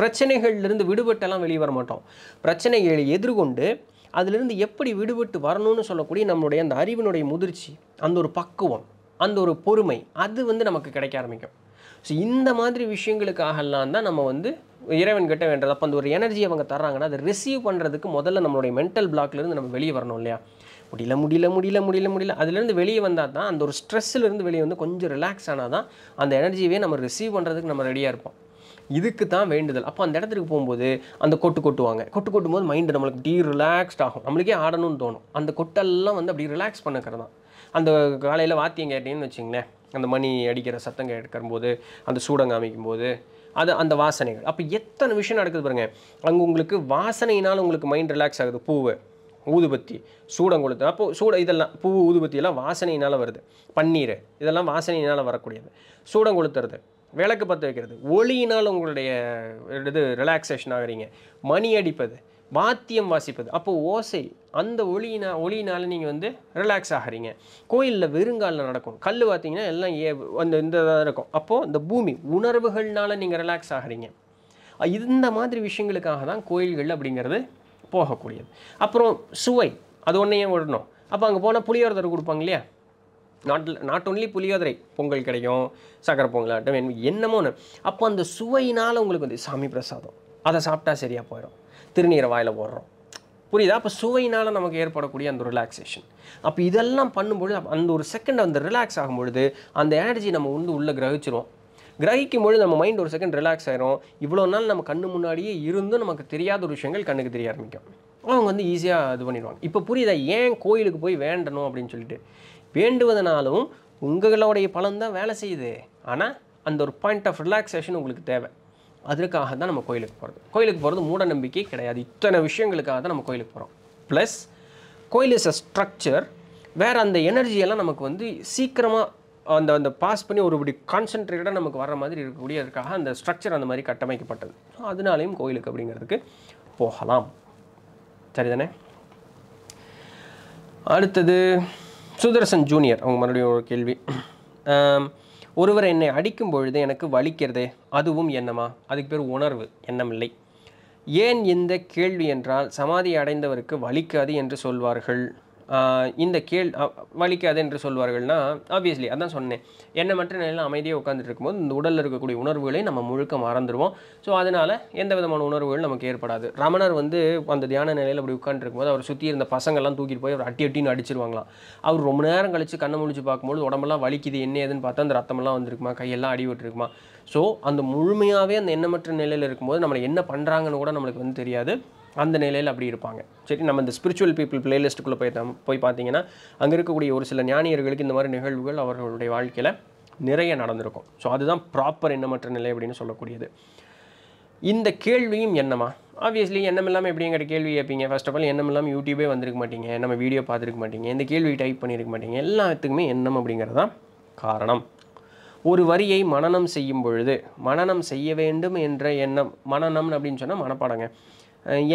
பிரச்சனைகள்லேருந்து விடுபட்டெல்லாம் வெளியே வர மாட்டோம் பிரச்சனைகளை எதிர்கொண்டு அதிலிருந்து எப்படி விடுபட்டு வரணும்னு சொல்லக்கூடிய நம்மளுடைய அந்த அறிவினுடைய முதிர்ச்சி அந்த ஒரு பக்குவம் அந்த ஒரு பொறுமை அது வந்து நமக்கு கிடைக்க ஆரம்பிக்கும் ஸோ இந்த மாதிரி விஷயங்களுக்காகலாம் தான் நம்ம வந்து இறைவன் கிட்ட வேண்டது அப்போ அந்த ஒரு எனர்ஜி அவங்க தர்றாங்கன்னா அதை ரிசீவ் பண்ணுறதுக்கு முதல்ல நம்மளுடைய மென்டல் பிளாக்லேருந்து நம்ம வெளியே வரணும் இல்லையா முடியல முடியல முடியல முடியல முடியல அதுலேருந்து வெளியே வந்தால் தான் அந்த ஒரு ஸ்ட்ரெஸ்ஸிலேருந்து வெளியே வந்து கொஞ்சம் ரிலாக்ஸ் ஆனால் தான் அந்த எனர்ஜியவே நம்ம ரிசீவ் பண்ணுறதுக்கு நம்ம ரெடியாக இருப்போம் இதுக்கு தான் வேண்டுதல் அப்போ அந்த இடத்துக்கு போகும்போது அந்த கொட்டு கொட்டுவாங்க கொட்டு கொட்டும் போது மைண்டு நம்மளுக்கு டீ ரிலாக்ஸ்ட் ஆகும் நம்மளுக்கே ஆடணும்னு தோணும் அந்த கொட்டெல்லாம் வந்து அப்படி ரிலாக்ஸ் பண்ணக்கிறதான் தான் அந்த காலையில் வாத்தியம் கேட்டீங்கன்னு வச்சிங்களேன் அந்த மணி அடிக்கிற சத்தம் கேட்கும்போது அந்த சூடம் காமிக்கும் போது அது அந்த வாசனைகள் அப்போ எத்தனை விஷயம் நடக்குது பாருங்கள் அங்கே உங்களுக்கு வாசனையினால் உங்களுக்கு மைண்ட் ரிலாக்ஸ் ஆகுது பூவை ஊதுபத்தி சூடம் கொளுத்து அப்போது சூட இதெல்லாம் பூ ஊதுபத்தியெல்லாம் வாசனையினால் வருது பன்னீர் இதெல்லாம் வாசனையினால் வரக்கூடியது சூடம் கொளுத்துறது விளக்கு பற்ற வைக்கிறது ஒளியினால் உங்களுடைய இது ரிலாக்ஸேஷன் ஆகிறீங்க மணி அடிப்பது வாத்தியம் வாசிப்பது அப்போது ஓசை அந்த ஒளியினா ஒளியினால் நீங்கள் வந்து ரிலாக்ஸ் ஆகிறீங்க கோயிலில் வெறுங்காலில் நடக்கும் கல் பார்த்தீங்கன்னா எல்லாம் ஏ அந்த இந்த இதாக இருக்கும் அப்போது இந்த பூமி உணர்வுகள்னால் நீங்கள் ரிலாக்ஸ் ஆகிறீங்க இந்த மாதிரி விஷயங்களுக்காக தான் கோயில்கள் அப்படிங்கிறது போகக்கூடியது அப்புறம் சுவை அது ஒன்றையும் விடணும் அப்போ அங்கே போனால் புளியோதரை கொடுப்பாங்க இல்லையா நாட்டில் நாட் ஒன்லி புளியோதரை பொங்கல் கிடைக்கும் சக்கரை பொங்கலாட்டம் என்னமோன்னு அப்போ அந்த சுவையினால் உங்களுக்கு வந்து சாமி பிரசாதம் அதை சாப்பிட்டா சரியாக போயிடும் திருநீரை வாயில் போடுறோம் புரியுதா அப்போ சுவையினால் நமக்கு ஏற்படக்கூடிய அந்த ரிலாக்ஸேஷன் அப்போ இதெல்லாம் பண்ணும்பொழுது அந்த ஒரு செகண்ட் அந்த ரிலாக்ஸ் ஆகும்பொழுது அந்த எனர்ஜி நம்ம வந்து உள்ளே கிரகிச்சிருவோம் கிரகிக்கும் பொழுது நம்ம மைண்ட் ஒரு செகண்ட் ரிலாக்ஸ் ஆகிரும் இவ்வளோ நாள் நம்ம கண்ணு முன்னாடியே இருந்தும் நமக்கு தெரியாத ஒரு விஷயங்கள் கண்ணுக்கு தெரிய ஆரம்பிக்கும் அவங்க வந்து ஈஸியாக இது பண்ணிடுவாங்க இப்போ புரியுதா ஏன் கோயிலுக்கு போய் வேண்டணும் அப்படின்னு சொல்லிட்டு வேண்டுவதனாலும் உங்களுடைய பலன் தான் வேலை செய்யுது ஆனால் அந்த ஒரு பாயிண்ட் ஆஃப் ரிலாக்ஸேஷன் உங்களுக்கு தேவை அதற்காக தான் நம்ம கோயிலுக்கு போகிறது கோயிலுக்கு போகிறது மூட நம்பிக்கை கிடையாது இத்தனை விஷயங்களுக்காக தான் நம்ம கோயிலுக்கு போகிறோம் ப்ளஸ் கோயில் இஸ் அ ஸ்ட்ரக்சர் வேறு அந்த எனர்ஜியெல்லாம் நமக்கு வந்து சீக்கிரமாக அந்த அந்த பாஸ் பண்ணி ஒரு இப்படி கான்சென்ட்ரேட்டாக நமக்கு வர மாதிரி இருக்கக்கூடியதற்காக அந்த ஸ்ட்ரக்சர் அந்த மாதிரி கட்டமைக்கப்பட்டது அதனாலையும் கோயிலுக்கு அப்படிங்கிறதுக்கு போகலாம் சரிதானே அடுத்தது சுதர்சன் ஜூனியர் அவங்க மறுபடியும் ஒரு கேள்வி ஒருவர் என்னை அடிக்கும் பொழுது எனக்கு வலிக்கிறதே அதுவும் எண்ணமா அதுக்கு பேர் உணர்வு எண்ணமில்லை ஏன் இந்த கேள்வி என்றால் சமாதி அடைந்தவருக்கு வலிக்காது என்று சொல்வார்கள் இந்த கேள் வலிக்காது என்று சொல்வார்கள்னா ஆப்வியஸ்லி அதான் சொன்னேன் என்ன மற்ற நிலையில் அமைதியாக உட்காந்துட்டு இருக்கும்போது இந்த உடலில் இருக்கக்கூடிய உணர்வுகளை நம்ம முழுக்க மறந்துடுவோம் ஸோ அதனால் எந்த விதமான உணர்வுகள் நமக்கு ஏற்படாது ரமணர் வந்து அந்த தியான நிலையில் அப்படி உட்காந்துருக்கும்போது அவர் சுற்றி இருந்த பசங்கள்லாம் தூக்கிட்டு போய் அவர் அட்டி அட்டின்னு அடிச்சிருவாங்களாம் அவர் ரொம்ப நேரம் கழித்து கண்ணை முடிச்சு பார்க்கும்போது உடம்பெல்லாம் வலிக்குது என்ன ஏதுன்னு பார்த்தா அந்த ரத்தமெல்லாம் வந்திருக்குமா கையெல்லாம் அடிவிட்டுருக்குமா ஸோ அந்த முழுமையாகவே அந்த எண்ணமற்ற நிலையில் இருக்கும்போது நம்மளை என்ன பண்ணுறாங்கன்னு கூட நம்மளுக்கு வந்து தெரியாது அந்த நிலையில் அப்படி இருப்பாங்க சரி நம்ம இந்த ஸ்பிரிச்சுவல் பீப்புள் பிளேலிஸ்ட்டுக்குள்ளே போய் போய் பார்த்தீங்கன்னா அங்கே இருக்கக்கூடிய ஒரு சில ஞானியர்களுக்கு இந்த மாதிரி நிகழ்வுகள் அவர்களுடைய வாழ்க்கையில் நிறைய நடந்திருக்கும் ஸோ அதுதான் ப்ராப்பர் எண்ணமற்ற நிலை அப்படின்னு சொல்லக்கூடியது இந்த கேள்வியும் என்னமா ஆப்வியஸ்லி எண்ணம் இல்லாமல் எப்படிங்கிற கேள்வி கேட்பீங்க ஃபஸ்ட் ஆஃப் ஆல் எண்ணம் இல்லாமல் யூடியூபே வந்திருக்க மாட்டீங்க நம்ம வீடியோ பார்த்துருக்க மாட்டீங்க இந்த கேள்வி டைப் பண்ணியிருக்க மாட்டீங்க எல்லாத்துக்குமே எண்ணம் அப்படிங்கிறது தான் காரணம் ஒரு வரியை மனநம் செய்யும் பொழுது மனநம் செய்ய வேண்டும் என்ற எண்ணம் மனநம் அப்படின்னு சொன்னால் மனப்பாடங்க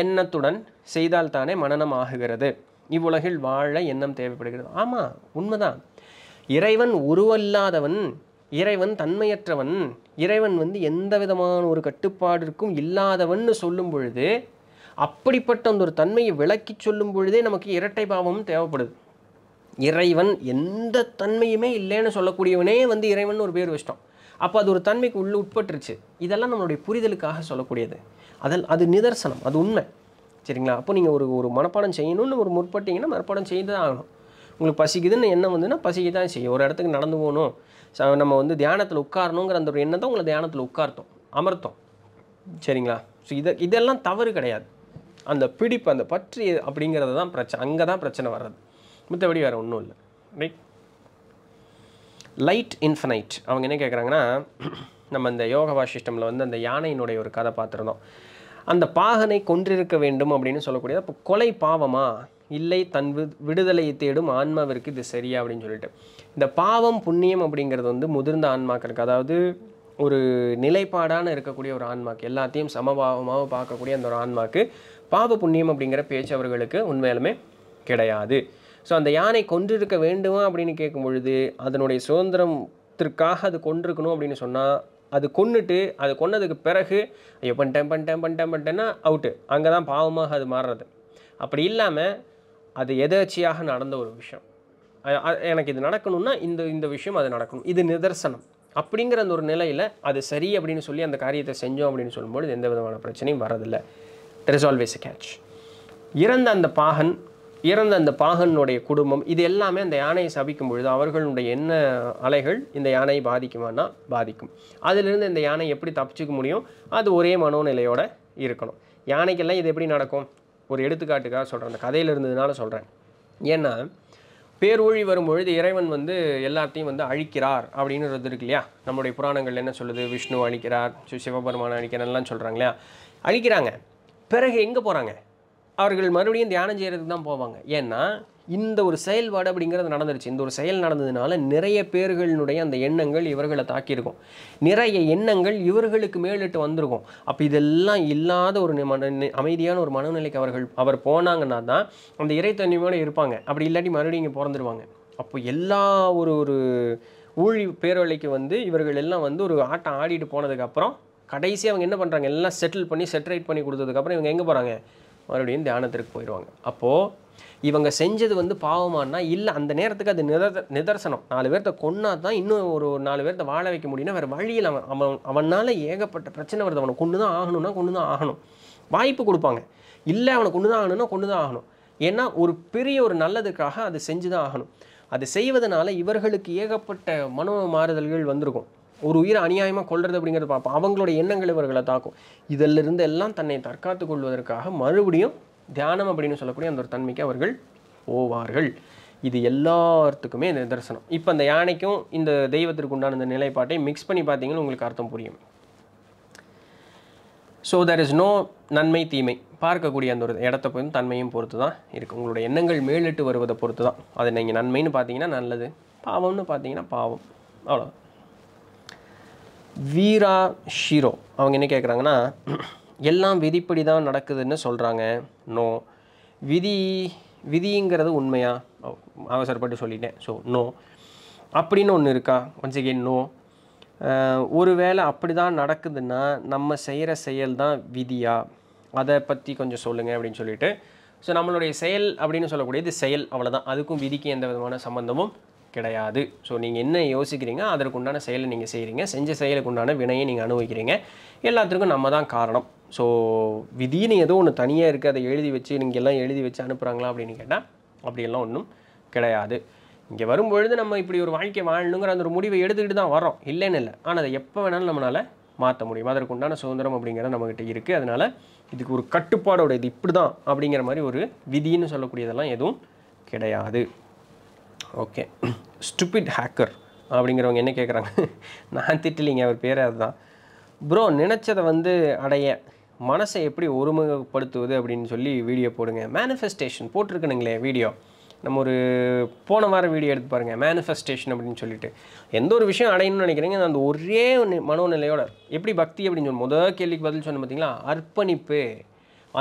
எண்ணத்துடன் செய்தால்தானே மனநம் ஆகுகிறது இவ்வுலகில் வாழ எண்ணம் தேவைப்படுகிறது ஆமாம் உண்மைதான் இறைவன் உருவல்லாதவன் இறைவன் தன்மையற்றவன் இறைவன் வந்து எந்த விதமான ஒரு கட்டுப்பாடிற்கும் இல்லாதவன்னு சொல்லும் பொழுது அப்படிப்பட்ட அந்த ஒரு தன்மையை விளக்கி சொல்லும் பொழுதே நமக்கு இரட்டை பாவமும் தேவைப்படுது இறைவன் எந்த தன்மையுமே இல்லைன்னு சொல்லக்கூடியவனே வந்து இறைவன் ஒரு பேர் வச்சிட்டோம் அப்போ அது ஒரு தன்மைக்கு உள்ளே உட்பட்டுருச்சு இதெல்லாம் நம்மளுடைய புரிதலுக்காக சொல்லக்கூடியது அதன் அது நிதர்சனம் அது உண்மை சரிங்களா அப்போ நீங்கள் ஒரு ஒரு மனப்பாடம் செய்யணும்னு ஒரு முற்பட்டீங்கன்னா மனப்பாடம் செய்து தான் ஆகணும் உங்களுக்கு பசிக்குதுன்னு எண்ணம் வந்துன்னா பசிக்கு தான் செய்யும் ஒரு இடத்துக்கு நடந்து போகணும் ச நம்ம வந்து தியானத்தில் உட்காரணுங்கிற அந்த ஒரு எண்ணத்தை உங்களை தியானத்தில் உட்கார்த்தோம் அமர்த்தோம் சரிங்களா ஸோ இதை இதெல்லாம் தவறு கிடையாது அந்த பிடிப்பு அந்த பற்றி அப்படிங்கிறது தான் பிரச்சனை அங்கே தான் பிரச்சனை வர்றது மற்றபடி வேறு ஒன்றும் இல்லை ரைட் லைட் இன்ஃபனைட் அவங்க என்ன கேட்குறாங்கன்னா நம்ம இந்த யோகா சிஸ்டமில் வந்து அந்த யானையினுடைய ஒரு கதை பார்த்துருந்தோம் அந்த பாகனை கொன்றிருக்க வேண்டும் அப்படின்னு சொல்லக்கூடிய அப்போ கொலை பாவமா இல்லை தன் வி விடுதலையை தேடும் ஆன்மாவிற்கு இது சரியா அப்படின்னு சொல்லிட்டு இந்த பாவம் புண்ணியம் அப்படிங்கிறது வந்து முதிர்ந்த ஆன்மாக்களுக்கு அதாவது ஒரு நிலைப்பாடான இருக்கக்கூடிய ஒரு ஆன்மாக்கு எல்லாத்தையும் சமபாவமாக பார்க்கக்கூடிய அந்த ஒரு ஆன்மாக்கு பாவ புண்ணியம் அப்படிங்கிற பேச்சு அவர்களுக்கு உண்மையிலுமே கிடையாது ஸோ அந்த யானை கொன்றிருக்க வேண்டுமா அப்படின்னு கேட்கும் பொழுது அதனுடைய சுதந்திரத்திற்காக அது கொண்டிருக்கணும் அப்படின்னு சொன்னால் அது கொண்டுட்டு அது கொன்னதுக்கு பிறகு ஐயோ பண்ணிட்டேன் பண்ணிட்டேன் பண்ணிட்டேன் பண்ணிட்டேன்னா அவுட்டு அங்கே தான் பாவமாக அது மாறுறது அப்படி இல்லாமல் அது எதேச்சியாக நடந்த ஒரு விஷயம் எனக்கு இது நடக்கணும்னா இந்த இந்த விஷயம் அது நடக்கணும் இது நிதர்சனம் அப்படிங்கிற அந்த ஒரு நிலையில் அது சரி அப்படின்னு சொல்லி அந்த காரியத்தை செஞ்சோம் அப்படின்னு சொல்லும்போது எந்த விதமான பிரச்சனையும் வரதில்லை தெர் இஸ் ஆல்வேஸ் கேட்ச் இறந்த அந்த பாகன் இறந்த அந்த பாகனுடைய குடும்பம் இது எல்லாமே அந்த யானையை சபிக்கும் பொழுது அவர்களுடைய என்ன அலைகள் இந்த யானையை பாதிக்குமானா பாதிக்கும் அதிலிருந்து இந்த யானை எப்படி தப்பிச்சுக்க முடியும் அது ஒரே மனோநிலையோடு இருக்கணும் யானைக்கெல்லாம் இது எப்படி நடக்கும் ஒரு எடுத்துக்காட்டுக்காக சொல்கிறேன் அந்த கதையில் இருந்ததுனால சொல்கிறேன் ஏன்னா பேரூழி வரும் பொழுது இறைவன் வந்து எல்லாத்தையும் வந்து அழிக்கிறார் அப்படின்னு இருக்கு இல்லையா நம்முடைய புராணங்கள் என்ன சொல்லுது விஷ்ணு அழிக்கிறார் சிவபெருமான் அழிக்கிறான்லாம் சொல்கிறாங்க இல்லையா அழிக்கிறாங்க பிறகு எங்கே போகிறாங்க அவர்கள் மறுபடியும் தியானம் செய்கிறதுக்கு தான் போவாங்க ஏன்னா இந்த ஒரு செயல்பாடு அப்படிங்கிறது நடந்துருச்சு இந்த ஒரு செயல் நடந்ததுனால நிறைய பேர்களினுடைய அந்த எண்ணங்கள் இவர்களை தாக்கியிருக்கும் நிறைய எண்ணங்கள் இவர்களுக்கு மேலிட்டு வந்திருக்கும் அப்போ இதெல்லாம் இல்லாத ஒரு மன அமைதியான ஒரு மனநிலைக்கு அவர்கள் அவர் போனாங்கன்னா தான் அந்த இறைத்தன்மையோடு இருப்பாங்க அப்படி இல்லாட்டி மறுபடியும் இங்கே பிறந்துருவாங்க அப்போ எல்லா ஒரு ஒரு ஊழி பேரொழிக்கு வந்து இவர்கள் எல்லாம் வந்து ஒரு ஆட்டம் ஆடிட்டு போனதுக்கப்புறம் கடைசியாக அவங்க என்ன பண்ணுறாங்க எல்லாம் செட்டில் பண்ணி செட்டரேட் பண்ணி கொடுத்ததுக்கப்புறம் இவங்க எங்கே போகிறாங்க மறுபடியும் தியானத்திற்கு போயிடுவாங்க அப்போது இவங்க செஞ்சது வந்து பாவமானா இல்லை அந்த நேரத்துக்கு அது நிதர் நிதர்சனம் நாலு பேர்த்த கொன்னா தான் இன்னும் ஒரு நாலு பேர்த்த வாழ வைக்க முடியும்னா வேறு வழியில் அவன் அவன் அவனால் ஏகப்பட்ட பிரச்சனை வருது அவனை கொண்டு தான் ஆகணும்னா கொண்டு தான் ஆகணும் வாய்ப்பு கொடுப்பாங்க இல்லை அவனை கொண்டு தான் ஆகணும்னா கொண்டு தான் ஆகணும் ஏன்னா ஒரு பெரிய ஒரு நல்லதுக்காக அது செஞ்சு தான் ஆகணும் அது செய்வதனால இவர்களுக்கு ஏகப்பட்ட மனோ மாறுதல்கள் வந்திருக்கும் ஒரு உயிரை அநியாயமாக கொள்வது அப்படிங்கிறத பார்ப்போம் அவங்களோட எண்ணங்கள் இவர்களை தாக்கும் இதிலிருந்து எல்லாம் தன்னை தற்காத்து கொள்வதற்காக மறுபடியும் தியானம் அப்படின்னு சொல்லக்கூடிய அந்த ஒரு தன்மைக்கு அவர்கள் போவார்கள் இது எல்லாத்துக்குமே இந்த தரிசனம் இப்போ அந்த யானைக்கும் இந்த தெய்வத்திற்கு உண்டான இந்த நிலைப்பாட்டை மிக்ஸ் பண்ணி பார்த்தீங்கன்னு உங்களுக்கு அர்த்தம் புரியும் ஸோ தேர் இஸ் நோ நன்மை தீமை பார்க்கக்கூடிய அந்த ஒரு இடத்த போய் தன்மையும் பொறுத்து தான் இருக்குது உங்களோட எண்ணங்கள் மேலிட்டு வருவதை பொறுத்து தான் அது நீங்கள் நன்மைன்னு பார்த்தீங்கன்னா நல்லது பாவம்னு பார்த்தீங்கன்னா பாவம் அவ்வளோ வீரா ஷீரோ அவங்க என்ன கேட்குறாங்கன்னா எல்லாம் விதிப்படி தான் நடக்குதுன்னு சொல்கிறாங்க நோ விதி விதிங்கிறது உண்மையா அவசரப்பட்டு சொல்லிட்டேன் ஸோ நோ அப்படின்னு ஒன்று இருக்கா ஒன்ஸ் அகெயின் நோ வேளை அப்படி தான் நடக்குதுன்னா நம்ம செய்கிற செயல் தான் விதியா அதை பற்றி கொஞ்சம் சொல்லுங்கள் அப்படின்னு சொல்லிட்டு ஸோ நம்மளுடைய செயல் அப்படின்னு சொல்லக்கூடியது செயல் அவ்வளோதான் அதுக்கும் விதிக்கு எந்த விதமான சம்மந்தமும் கிடையாது ஸோ நீங்கள் என்ன யோசிக்கிறீங்க அதற்கு உண்டான செயலை நீங்கள் செய்கிறீங்க செஞ்ச செயலுக்கு உண்டான வினையை நீங்கள் அனுபவிக்கிறீங்க எல்லாத்துக்கும் நம்ம தான் காரணம் ஸோ விதின்னு ஏதோ ஒன்று தனியாக இருக்குது அதை எழுதி வச்சு நீங்கள் எல்லாம் எழுதி வச்சு அனுப்புகிறாங்களா அப்படின்னு கேட்டால் அப்படியெல்லாம் ஒன்றும் கிடையாது இங்கே வரும்பொழுது நம்ம இப்படி ஒரு வாழ்க்கை வாழணுங்கிற அந்த ஒரு முடிவை எடுத்துக்கிட்டு தான் வரோம் இல்லைன்னு இல்லை ஆனால் அதை எப்போ வேணாலும் நம்மளால் மாற்ற முடியும் அதற்கு உண்டான சுதந்திரம் அப்படிங்கிறது நம்மக்கிட்ட இருக்குது அதனால் இதுக்கு ஒரு கட்டுப்பாடோட இது இப்படி தான் அப்படிங்கிற மாதிரி ஒரு விதின்னு சொல்லக்கூடியதெல்லாம் எதுவும் கிடையாது ஓகே ஸ்டூபிட் ஹேக்கர் அப்படிங்கிறவங்க என்ன கேட்குறாங்க நான் திட்டலிங்க அவர் பேர் அதுதான் ப்ரோ நினச்சதை வந்து அடைய மனசை எப்படி ஒருமுகப்படுத்துவது அப்படின்னு சொல்லி வீடியோ போடுங்க மேனிஃபெஸ்டேஷன் போட்டிருக்கணுங்களே வீடியோ நம்ம ஒரு போன வாரம் வீடியோ எடுத்து பாருங்கள் மேனிஃபெஸ்டேஷன் அப்படின்னு சொல்லிட்டு எந்த ஒரு விஷயம் அடையணும்னு நினைக்கிறீங்க அந்த ஒரே மனோநிலையோட எப்படி பக்தி அப்படின்னு சொல்லி முதல் கேள்விக்கு பதில் சொன்ன பார்த்தீங்களா அர்ப்பணிப்பு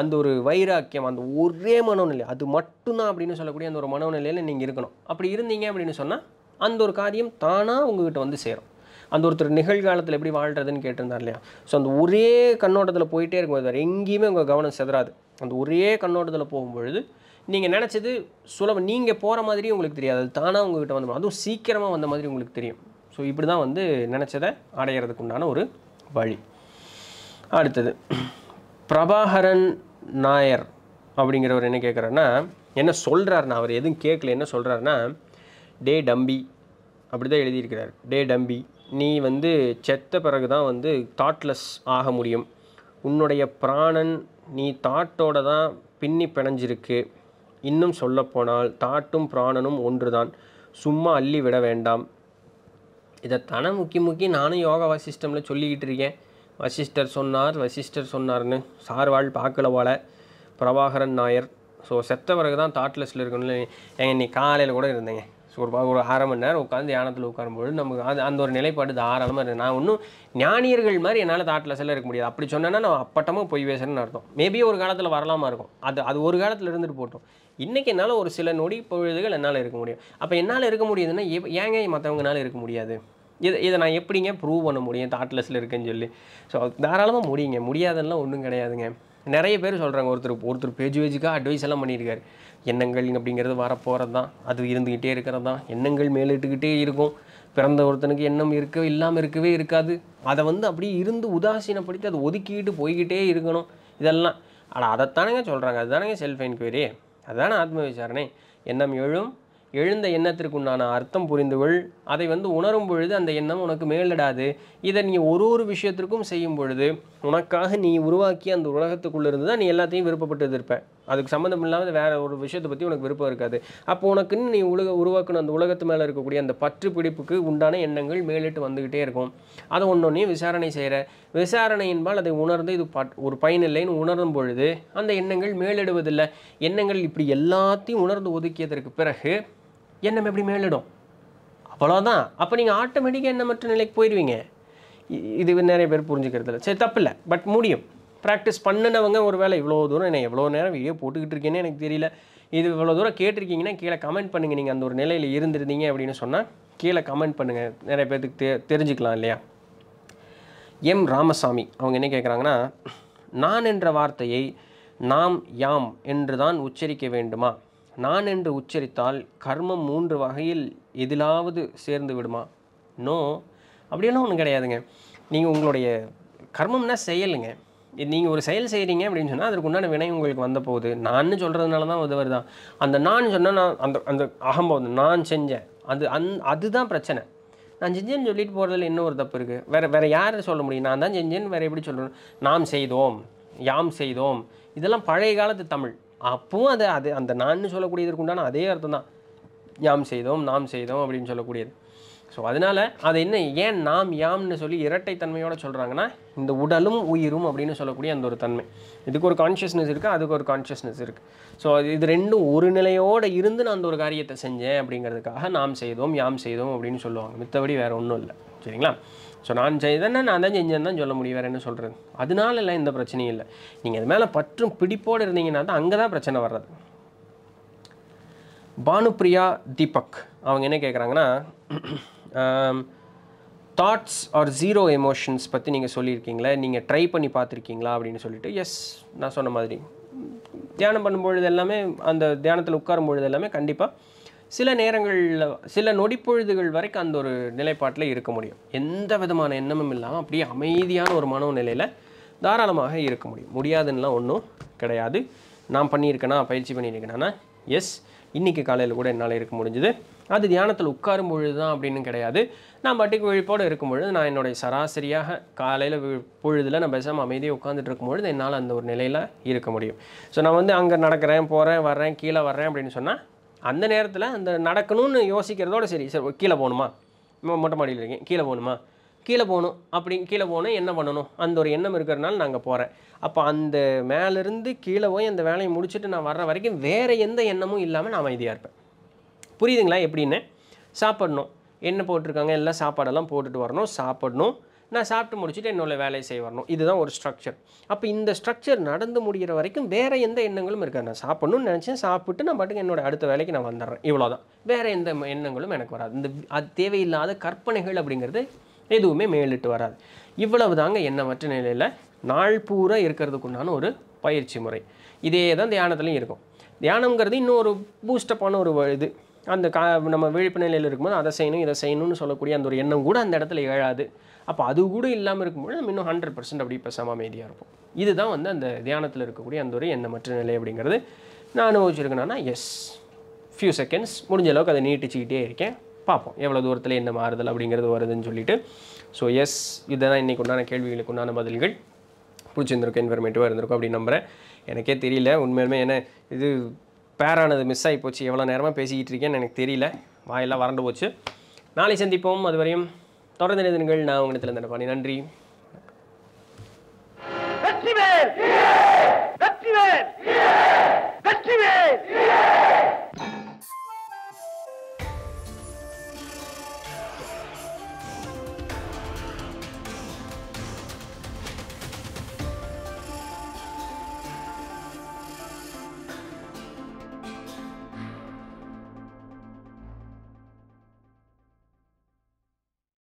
அந்த ஒரு வைராக்கியம் அந்த ஒரே மனோநிலை அது மட்டும்தான் அப்படின்னு சொல்லக்கூடிய அந்த ஒரு மனோநிலையில் நீங்கள் இருக்கணும் அப்படி இருந்தீங்க அப்படின்னு சொன்னால் அந்த ஒரு காரியம் தானாக உங்ககிட்ட வந்து சேரும் அந்த ஒருத்தர் நிகழ்காலத்தில் எப்படி வாழ்கிறதுன்னு கேட்டிருந்தார் இல்லையா ஸோ அந்த ஒரே கண்ணோட்டத்தில் போயிட்டே இருக்கும் வேறு எங்கேயுமே உங்கள் கவனம் செதறாது அந்த ஒரே கண்ணோட்டத்தில் போகும்பொழுது நீங்கள் நினச்சது சுலபம் நீங்கள் போகிற மாதிரி உங்களுக்கு தெரியாது அது தானாக உங்ககிட்ட வந்து அதுவும் சீக்கிரமாக வந்த மாதிரி உங்களுக்கு தெரியும் ஸோ இப்படி தான் வந்து நினச்சதை அடையிறதுக்கு உண்டான ஒரு வழி அடுத்தது பிரபாகரன் நாயர் அப்படிங்கிறவர் என்ன கேட்குறாருன்னா என்ன சொல்கிறாருன்னா அவர் எதுவும் கேட்கல என்ன சொல்கிறாருன்னா டே டம்பி அப்படி தான் எழுதியிருக்கிறார் டே டம்பி நீ வந்து செத்த பிறகு தான் வந்து தாட்லெஸ் ஆக முடியும் உன்னுடைய பிராணன் நீ தாட்டோட தான் பின்னி பிணைஞ்சிருக்கு இன்னும் சொல்லப்போனால் தாட்டும் பிராணனும் ஒன்று தான் சும்மா அள்ளி விட வேண்டாம் இதை தனம் முக்கி முக்கி நானும் யோகா சிஸ்டமில் சொல்லிக்கிட்டு இருக்கேன் வசிஷ்டர் சொன்னார் வசிஷ்டர் சொன்னார்னு சார்வாள் போல பிரபாகரன் நாயர் ஸோ செத்த பிறகு தான் தாட் இருக்கணும்னு இன்னைக்கு காலையில் கூட இருந்தேங்க ஸோ ஒரு ஒரு அரை மணி நேரம் உட்காந்து தியானத்தில் உட்காரும்போது நமக்கு அது அந்த ஒரு நிலைப்பாடு தாராளமாக இருக்குது நான் ஒன்றும் ஞானியர்கள் மாதிரி என்னால் தாட்டில் செல்ல இருக்க முடியாது அப்படி சொன்னேன்னா நான் அப்பட்டமாக பொய் பேசுகிறேன்னு அர்த்தம் மேபி ஒரு காலத்தில் வரலாமா இருக்கும் அது அது ஒரு காலத்தில் இருந்துட்டு போட்டோம் இன்றைக்கி என்னால் ஒரு சில நொடி பொழுதுகள் என்னால் இருக்க முடியும் அப்போ என்னால் இருக்க முடியுதுன்னா ஏங்க மற்றவங்கனால இருக்க முடியாது இது இதை நான் எப்படிங்க ப்ரூவ் பண்ண முடியும் தாட்லெஸில் இருக்குன்னு சொல்லி ஸோ தாராளமாக முடியுங்க முடியாதெல்லாம் ஒன்றும் கிடையாதுங்க நிறைய பேர் சொல்கிறாங்க ஒருத்தர் ஒருத்தர் பேஜ் வேஜுக்காக அட்வைஸ் எல்லாம் பண்ணியிருக்காரு எண்ணங்கள் அப்படிங்கிறது வரப்போகிறது தான் அது இருந்துக்கிட்டே இருக்கிறது தான் எண்ணங்கள் மேலிட்டுக்கிட்டே இருக்கும் பிறந்த ஒருத்தனுக்கு எண்ணம் இருக்க இல்லாமல் இருக்கவே இருக்காது அதை வந்து அப்படியே இருந்து உதாசீனப்படுத்தி அதை ஒதுக்கிட்டு போய்கிட்டே இருக்கணும் இதெல்லாம் ஆனால் அதைத்தானேங்க சொல்கிறாங்க அதுதானங்க செல்ஃப் என்கொயரி அதுதானே ஆத்ம விசாரணை எண்ணம் எழும் எழுந்த எண்ணத்திற்கு உண்டான அர்த்தம் புரிந்துகொள் அதை வந்து உணரும் பொழுது அந்த எண்ணம் உனக்கு மேலிடாது இதை நீ ஒரு ஒரு விஷயத்திற்கும் செய்யும் பொழுது உனக்காக நீ உருவாக்கி அந்த உலகத்துக்குள்ளே இருந்து தான் நீ எல்லாத்தையும் விருப்பப்பட்டு இருப்ப அதுக்கு சம்மந்தம் இல்லாமல் வேறு ஒரு விஷயத்தை பற்றி உனக்கு விருப்பம் இருக்காது அப்போ உனக்குன்னு நீ உலக உருவாக்கணும் அந்த உலகத்து மேலே இருக்கக்கூடிய அந்த பற்று பிடிப்புக்கு உண்டான எண்ணங்கள் மேலிட்டு வந்துக்கிட்டே இருக்கும் அதை ஒன்று விசாரணை செய்கிற விசாரணை என்பால் அதை உணர்ந்து இது பட் ஒரு பயனில்லைன்னு உணரும் பொழுது அந்த எண்ணங்கள் மேலிடுவதில்லை எண்ணங்கள் இப்படி எல்லாத்தையும் உணர்ந்து ஒதுக்கியதற்கு பிறகு எண்ணம் எப்படி மேலிடும் அவ்வளோதான் அப்போ நீங்கள் ஆட்டோமேட்டிக்காக எண்ணமற்ற நிலைக்கு போயிடுவீங்க இது நிறைய பேர் இல்லை சரி தப்பில்லை பட் முடியும் ப்ராக்டிஸ் பண்ணினவங்க ஒரு வேலை இவ்வளோ தூரம் என்னை எவ்வளோ நேரம் வீடியோ போட்டுக்கிட்டு இருக்கேன்னு எனக்கு தெரியல இது இவ்வளோ தூரம் கேட்டிருக்கீங்கன்னா கீழே கமெண்ட் பண்ணுங்கள் நீங்கள் அந்த ஒரு நிலையில் இருந்திருந்தீங்க அப்படின்னு சொன்னால் கீழே கமெண்ட் பண்ணுங்கள் நிறைய பேர்த்துக்கு தெ தெரிஞ்சுக்கலாம் இல்லையா எம் ராமசாமி அவங்க என்ன கேட்குறாங்கன்னா நான் என்ற வார்த்தையை நாம் யாம் என்று தான் உச்சரிக்க வேண்டுமா நான் என்று உச்சரித்தால் கர்மம் மூன்று வகையில் எதிலாவது சேர்ந்து விடுமா நோ அப்படியெல்லாம் ஒன்றும் கிடையாதுங்க நீங்கள் உங்களுடைய கர்மம்னா செயலுங்க நீங்கள் ஒரு செயல் செய்கிறீங்க அப்படின்னு சொன்னால் அதற்கு உண்டான வினை உங்களுக்கு வந்த போகுது நான் சொல்கிறதுனால தான் அது வருதான் அந்த நான் சொன்னால் நான் அந்த அந்த அகம்பாவது நான் செஞ்சேன் அது அந் அதுதான் பிரச்சனை நான் செஞ்சேன்னு சொல்லிட்டு போகிறதுல இன்னும் ஒரு தப்பு இருக்குது வேறு வேறு யார் சொல்ல முடியும் நான் தான் செஞ்சேன்னு வேறு எப்படி சொல்கிறேன் நாம் செய்தோம் யாம் செய்தோம் இதெல்லாம் பழைய காலத்து தமிழ் அப்பவும் அது அது அந்த நான் சொல்லக்கூடியதற்கு உண்டான அதே அர்த்தம் தான் யாம் செய்தோம் நாம் செய்தோம் அப்படின்னு சொல்லக்கூடியது ஸோ அதனால் அது என்ன ஏன் நாம் யாம்னு சொல்லி இரட்டைத்தன்மையோடு சொல்கிறாங்கன்னா இந்த உடலும் உயிரும் அப்படின்னு சொல்லக்கூடிய அந்த ஒரு தன்மை இதுக்கு ஒரு கான்ஷியஸ்னஸ் இருக்குது அதுக்கு ஒரு கான்ஷியஸ்னஸ் இருக்குது ஸோ இது ரெண்டும் ஒரு நிலையோடு இருந்து நான் அந்த ஒரு காரியத்தை செஞ்சேன் அப்படிங்கிறதுக்காக நாம் செய்தோம் யாம் செய்தோம் அப்படின்னு சொல்லுவாங்க மித்தபடி வேறு ஒன்றும் இல்லை சரிங்களா ஸோ நான் செய்தேன்னா நான் தான் செஞ்சேன் தான் சொல்ல முடியும் வேறு என்ன சொல்கிறது அதனால இல்லை இந்த பிரச்சனையும் இல்லை நீங்கள் அது மேலே பற்றும் பிடிப்போடு இருந்தீங்கன்னா தான் அங்கே தான் பிரச்சனை வர்றது பானுப்ரியா தீபக் அவங்க என்ன கேட்குறாங்கன்னா தாட்ஸ் ஆர் ஜீரோ எமோஷன்ஸ் பற்றி நீங்கள் சொல்லியிருக்கீங்களே நீங்கள் ட்ரை பண்ணி பார்த்துருக்கீங்களா அப்படின்னு சொல்லிட்டு எஸ் நான் சொன்ன மாதிரி தியானம் பண்ணும்பொழுது எல்லாமே அந்த தியானத்தில் உட்காரும் பொழுது எல்லாமே கண்டிப்பாக சில நேரங்களில் சில நொடிப்பொழுதுகள் வரைக்கும் அந்த ஒரு நிலைப்பாட்டில் இருக்க முடியும் எந்த விதமான எண்ணமும் இல்லாமல் அப்படியே அமைதியான ஒரு மனநிலையில் தாராளமாக இருக்க முடியும் முடியாதுன்னெலாம் ஒன்றும் கிடையாது நான் பண்ணியிருக்கேனா பயிற்சி பண்ணியிருக்கேனா எஸ் இன்றைக்கி காலையில் கூட என்னால் இருக்க முடிஞ்சுது அது தியானத்தில் உட்காரும் பொழுது தான் அப்படின்னு கிடையாது நான் பட்டிக்கு விழிப்போடு இருக்கும் பொழுது நான் என்னுடைய சராசரியாக காலையில் பொழுதில் நான் பேசாமல் அமைதியாக உட்காந்துட்டு இருக்கும் பொழுது என்னால் அந்த ஒரு நிலையில் இருக்க முடியும் ஸோ நான் வந்து அங்கே நடக்கிறேன் போகிறேன் வர்றேன் கீழே வர்றேன் அப்படின்னு சொன்னால் அந்த நேரத்தில் அந்த நடக்கணும்னு யோசிக்கிறதோட சரி சரி கீழே போகணுமா மொட்டை மாடியில் இருக்கேன் கீழே போகணுமா கீழே போகணும் அப்படி கீழே போகணும் என்ன பண்ணணும் அந்த ஒரு எண்ணம் இருக்கிறனால நாங்கள் போகிறேன் அப்போ அந்த மேலேருந்து கீழே போய் அந்த வேலையை முடிச்சுட்டு நான் வர்ற வரைக்கும் வேறு எந்த எண்ணமும் இல்லாமல் நான் அமைதியாக இருப்பேன் புரியுதுங்களா எப்படின்னு சாப்பிடணும் என்ன போட்டிருக்காங்க எல்லாம் சாப்பாடெல்லாம் போட்டுட்டு வரணும் சாப்பிடணும் நான் சாப்பிட்டு முடிச்சுட்டு என்னோட வேலையை செய்ய வரணும் இதுதான் ஒரு ஸ்ட்ரக்சர் அப்போ இந்த ஸ்ட்ரக்சர் நடந்து முடிகிற வரைக்கும் வேறு எந்த எண்ணங்களும் இருக்காது நான் சாப்பிட்ணும்னு நினச்சேன் சாப்பிட்டு நான் பாட்டுக்கு என்னோடய அடுத்த வேலைக்கு நான் வந்துடுறேன் இவ்வளோதான் வேறு எந்த எண்ணங்களும் எனக்கு வராது இந்த அது தேவையில்லாத கற்பனைகள் அப்படிங்கிறது எதுவுமே மேலிட்டு வராது இவ்வளவு தாங்க எண்ணமற்ற நிலையில் நாள் பூரா இருக்கிறதுக்குண்டான ஒரு பயிற்சி முறை இதே தான் தியானத்துலேயும் இருக்கும் தியானங்கிறது இன்னும் ஒரு பூஸ்டப்பான ஒரு இது அந்த கா நம்ம விழிப்பு நிலையில் இருக்கும்போது அதை செய்யணும் இதை செய்யணும்னு சொல்லக்கூடிய அந்த ஒரு எண்ணம் கூட அந்த இடத்துல எழாது அப்போ அது கூட இல்லாமல் இருக்கும்போது நம்ம இன்னும் ஹண்ட்ரட் பர்சன்ட் அப்படி பேசாமல் அமைதியாக இருப்போம் இதுதான் வந்து அந்த தியானத்தில் இருக்கக்கூடிய அந்த ஒரு எண்ணமற்ற நிலை அப்படிங்கிறது நான் அனுபவிச்சிருக்கேன்னா எஸ் ஃபியூ செகண்ட்ஸ் முடிஞ்ச அளவுக்கு அதை நீட்டிச்சிக்கிட்டே இருக்கேன் பார்ப்போம் எவ்வளோ தூரத்தில் என்ன மாறுதல் அப்படிங்கிறது வருதுன்னு சொல்லிட்டு ஸோ எஸ் இதுதான் இன்றைக்கு உண்டான கேள்விகளுக்கு உண்டான பதில்கள் பிடிச்சிருந்திருக்கும் இன்ஃபர்மேட்டிவாக இருந்திருக்கும் அப்படின்னு நம்புகிறேன் எனக்கே தெரியல உண்மையுமே என்ன இது பேரானது மிஸ் ஆகி போச்சு எவ்வளோ நேரமாக பேசிக்கிட்டு இருக்கேன்னு எனக்கு தெரியல வாயெல்லாம் வறண்டு போச்சு நாளை சந்திப்போம் அதுவரையும் தொடர்ந்து நினைந்தீர்கள் நான் உங்களுக்கு உங்களிடத்தில் இருந்தேன் நன்றி வெற்றிவேல் வெற்றிவேல் வெற்றிவேல்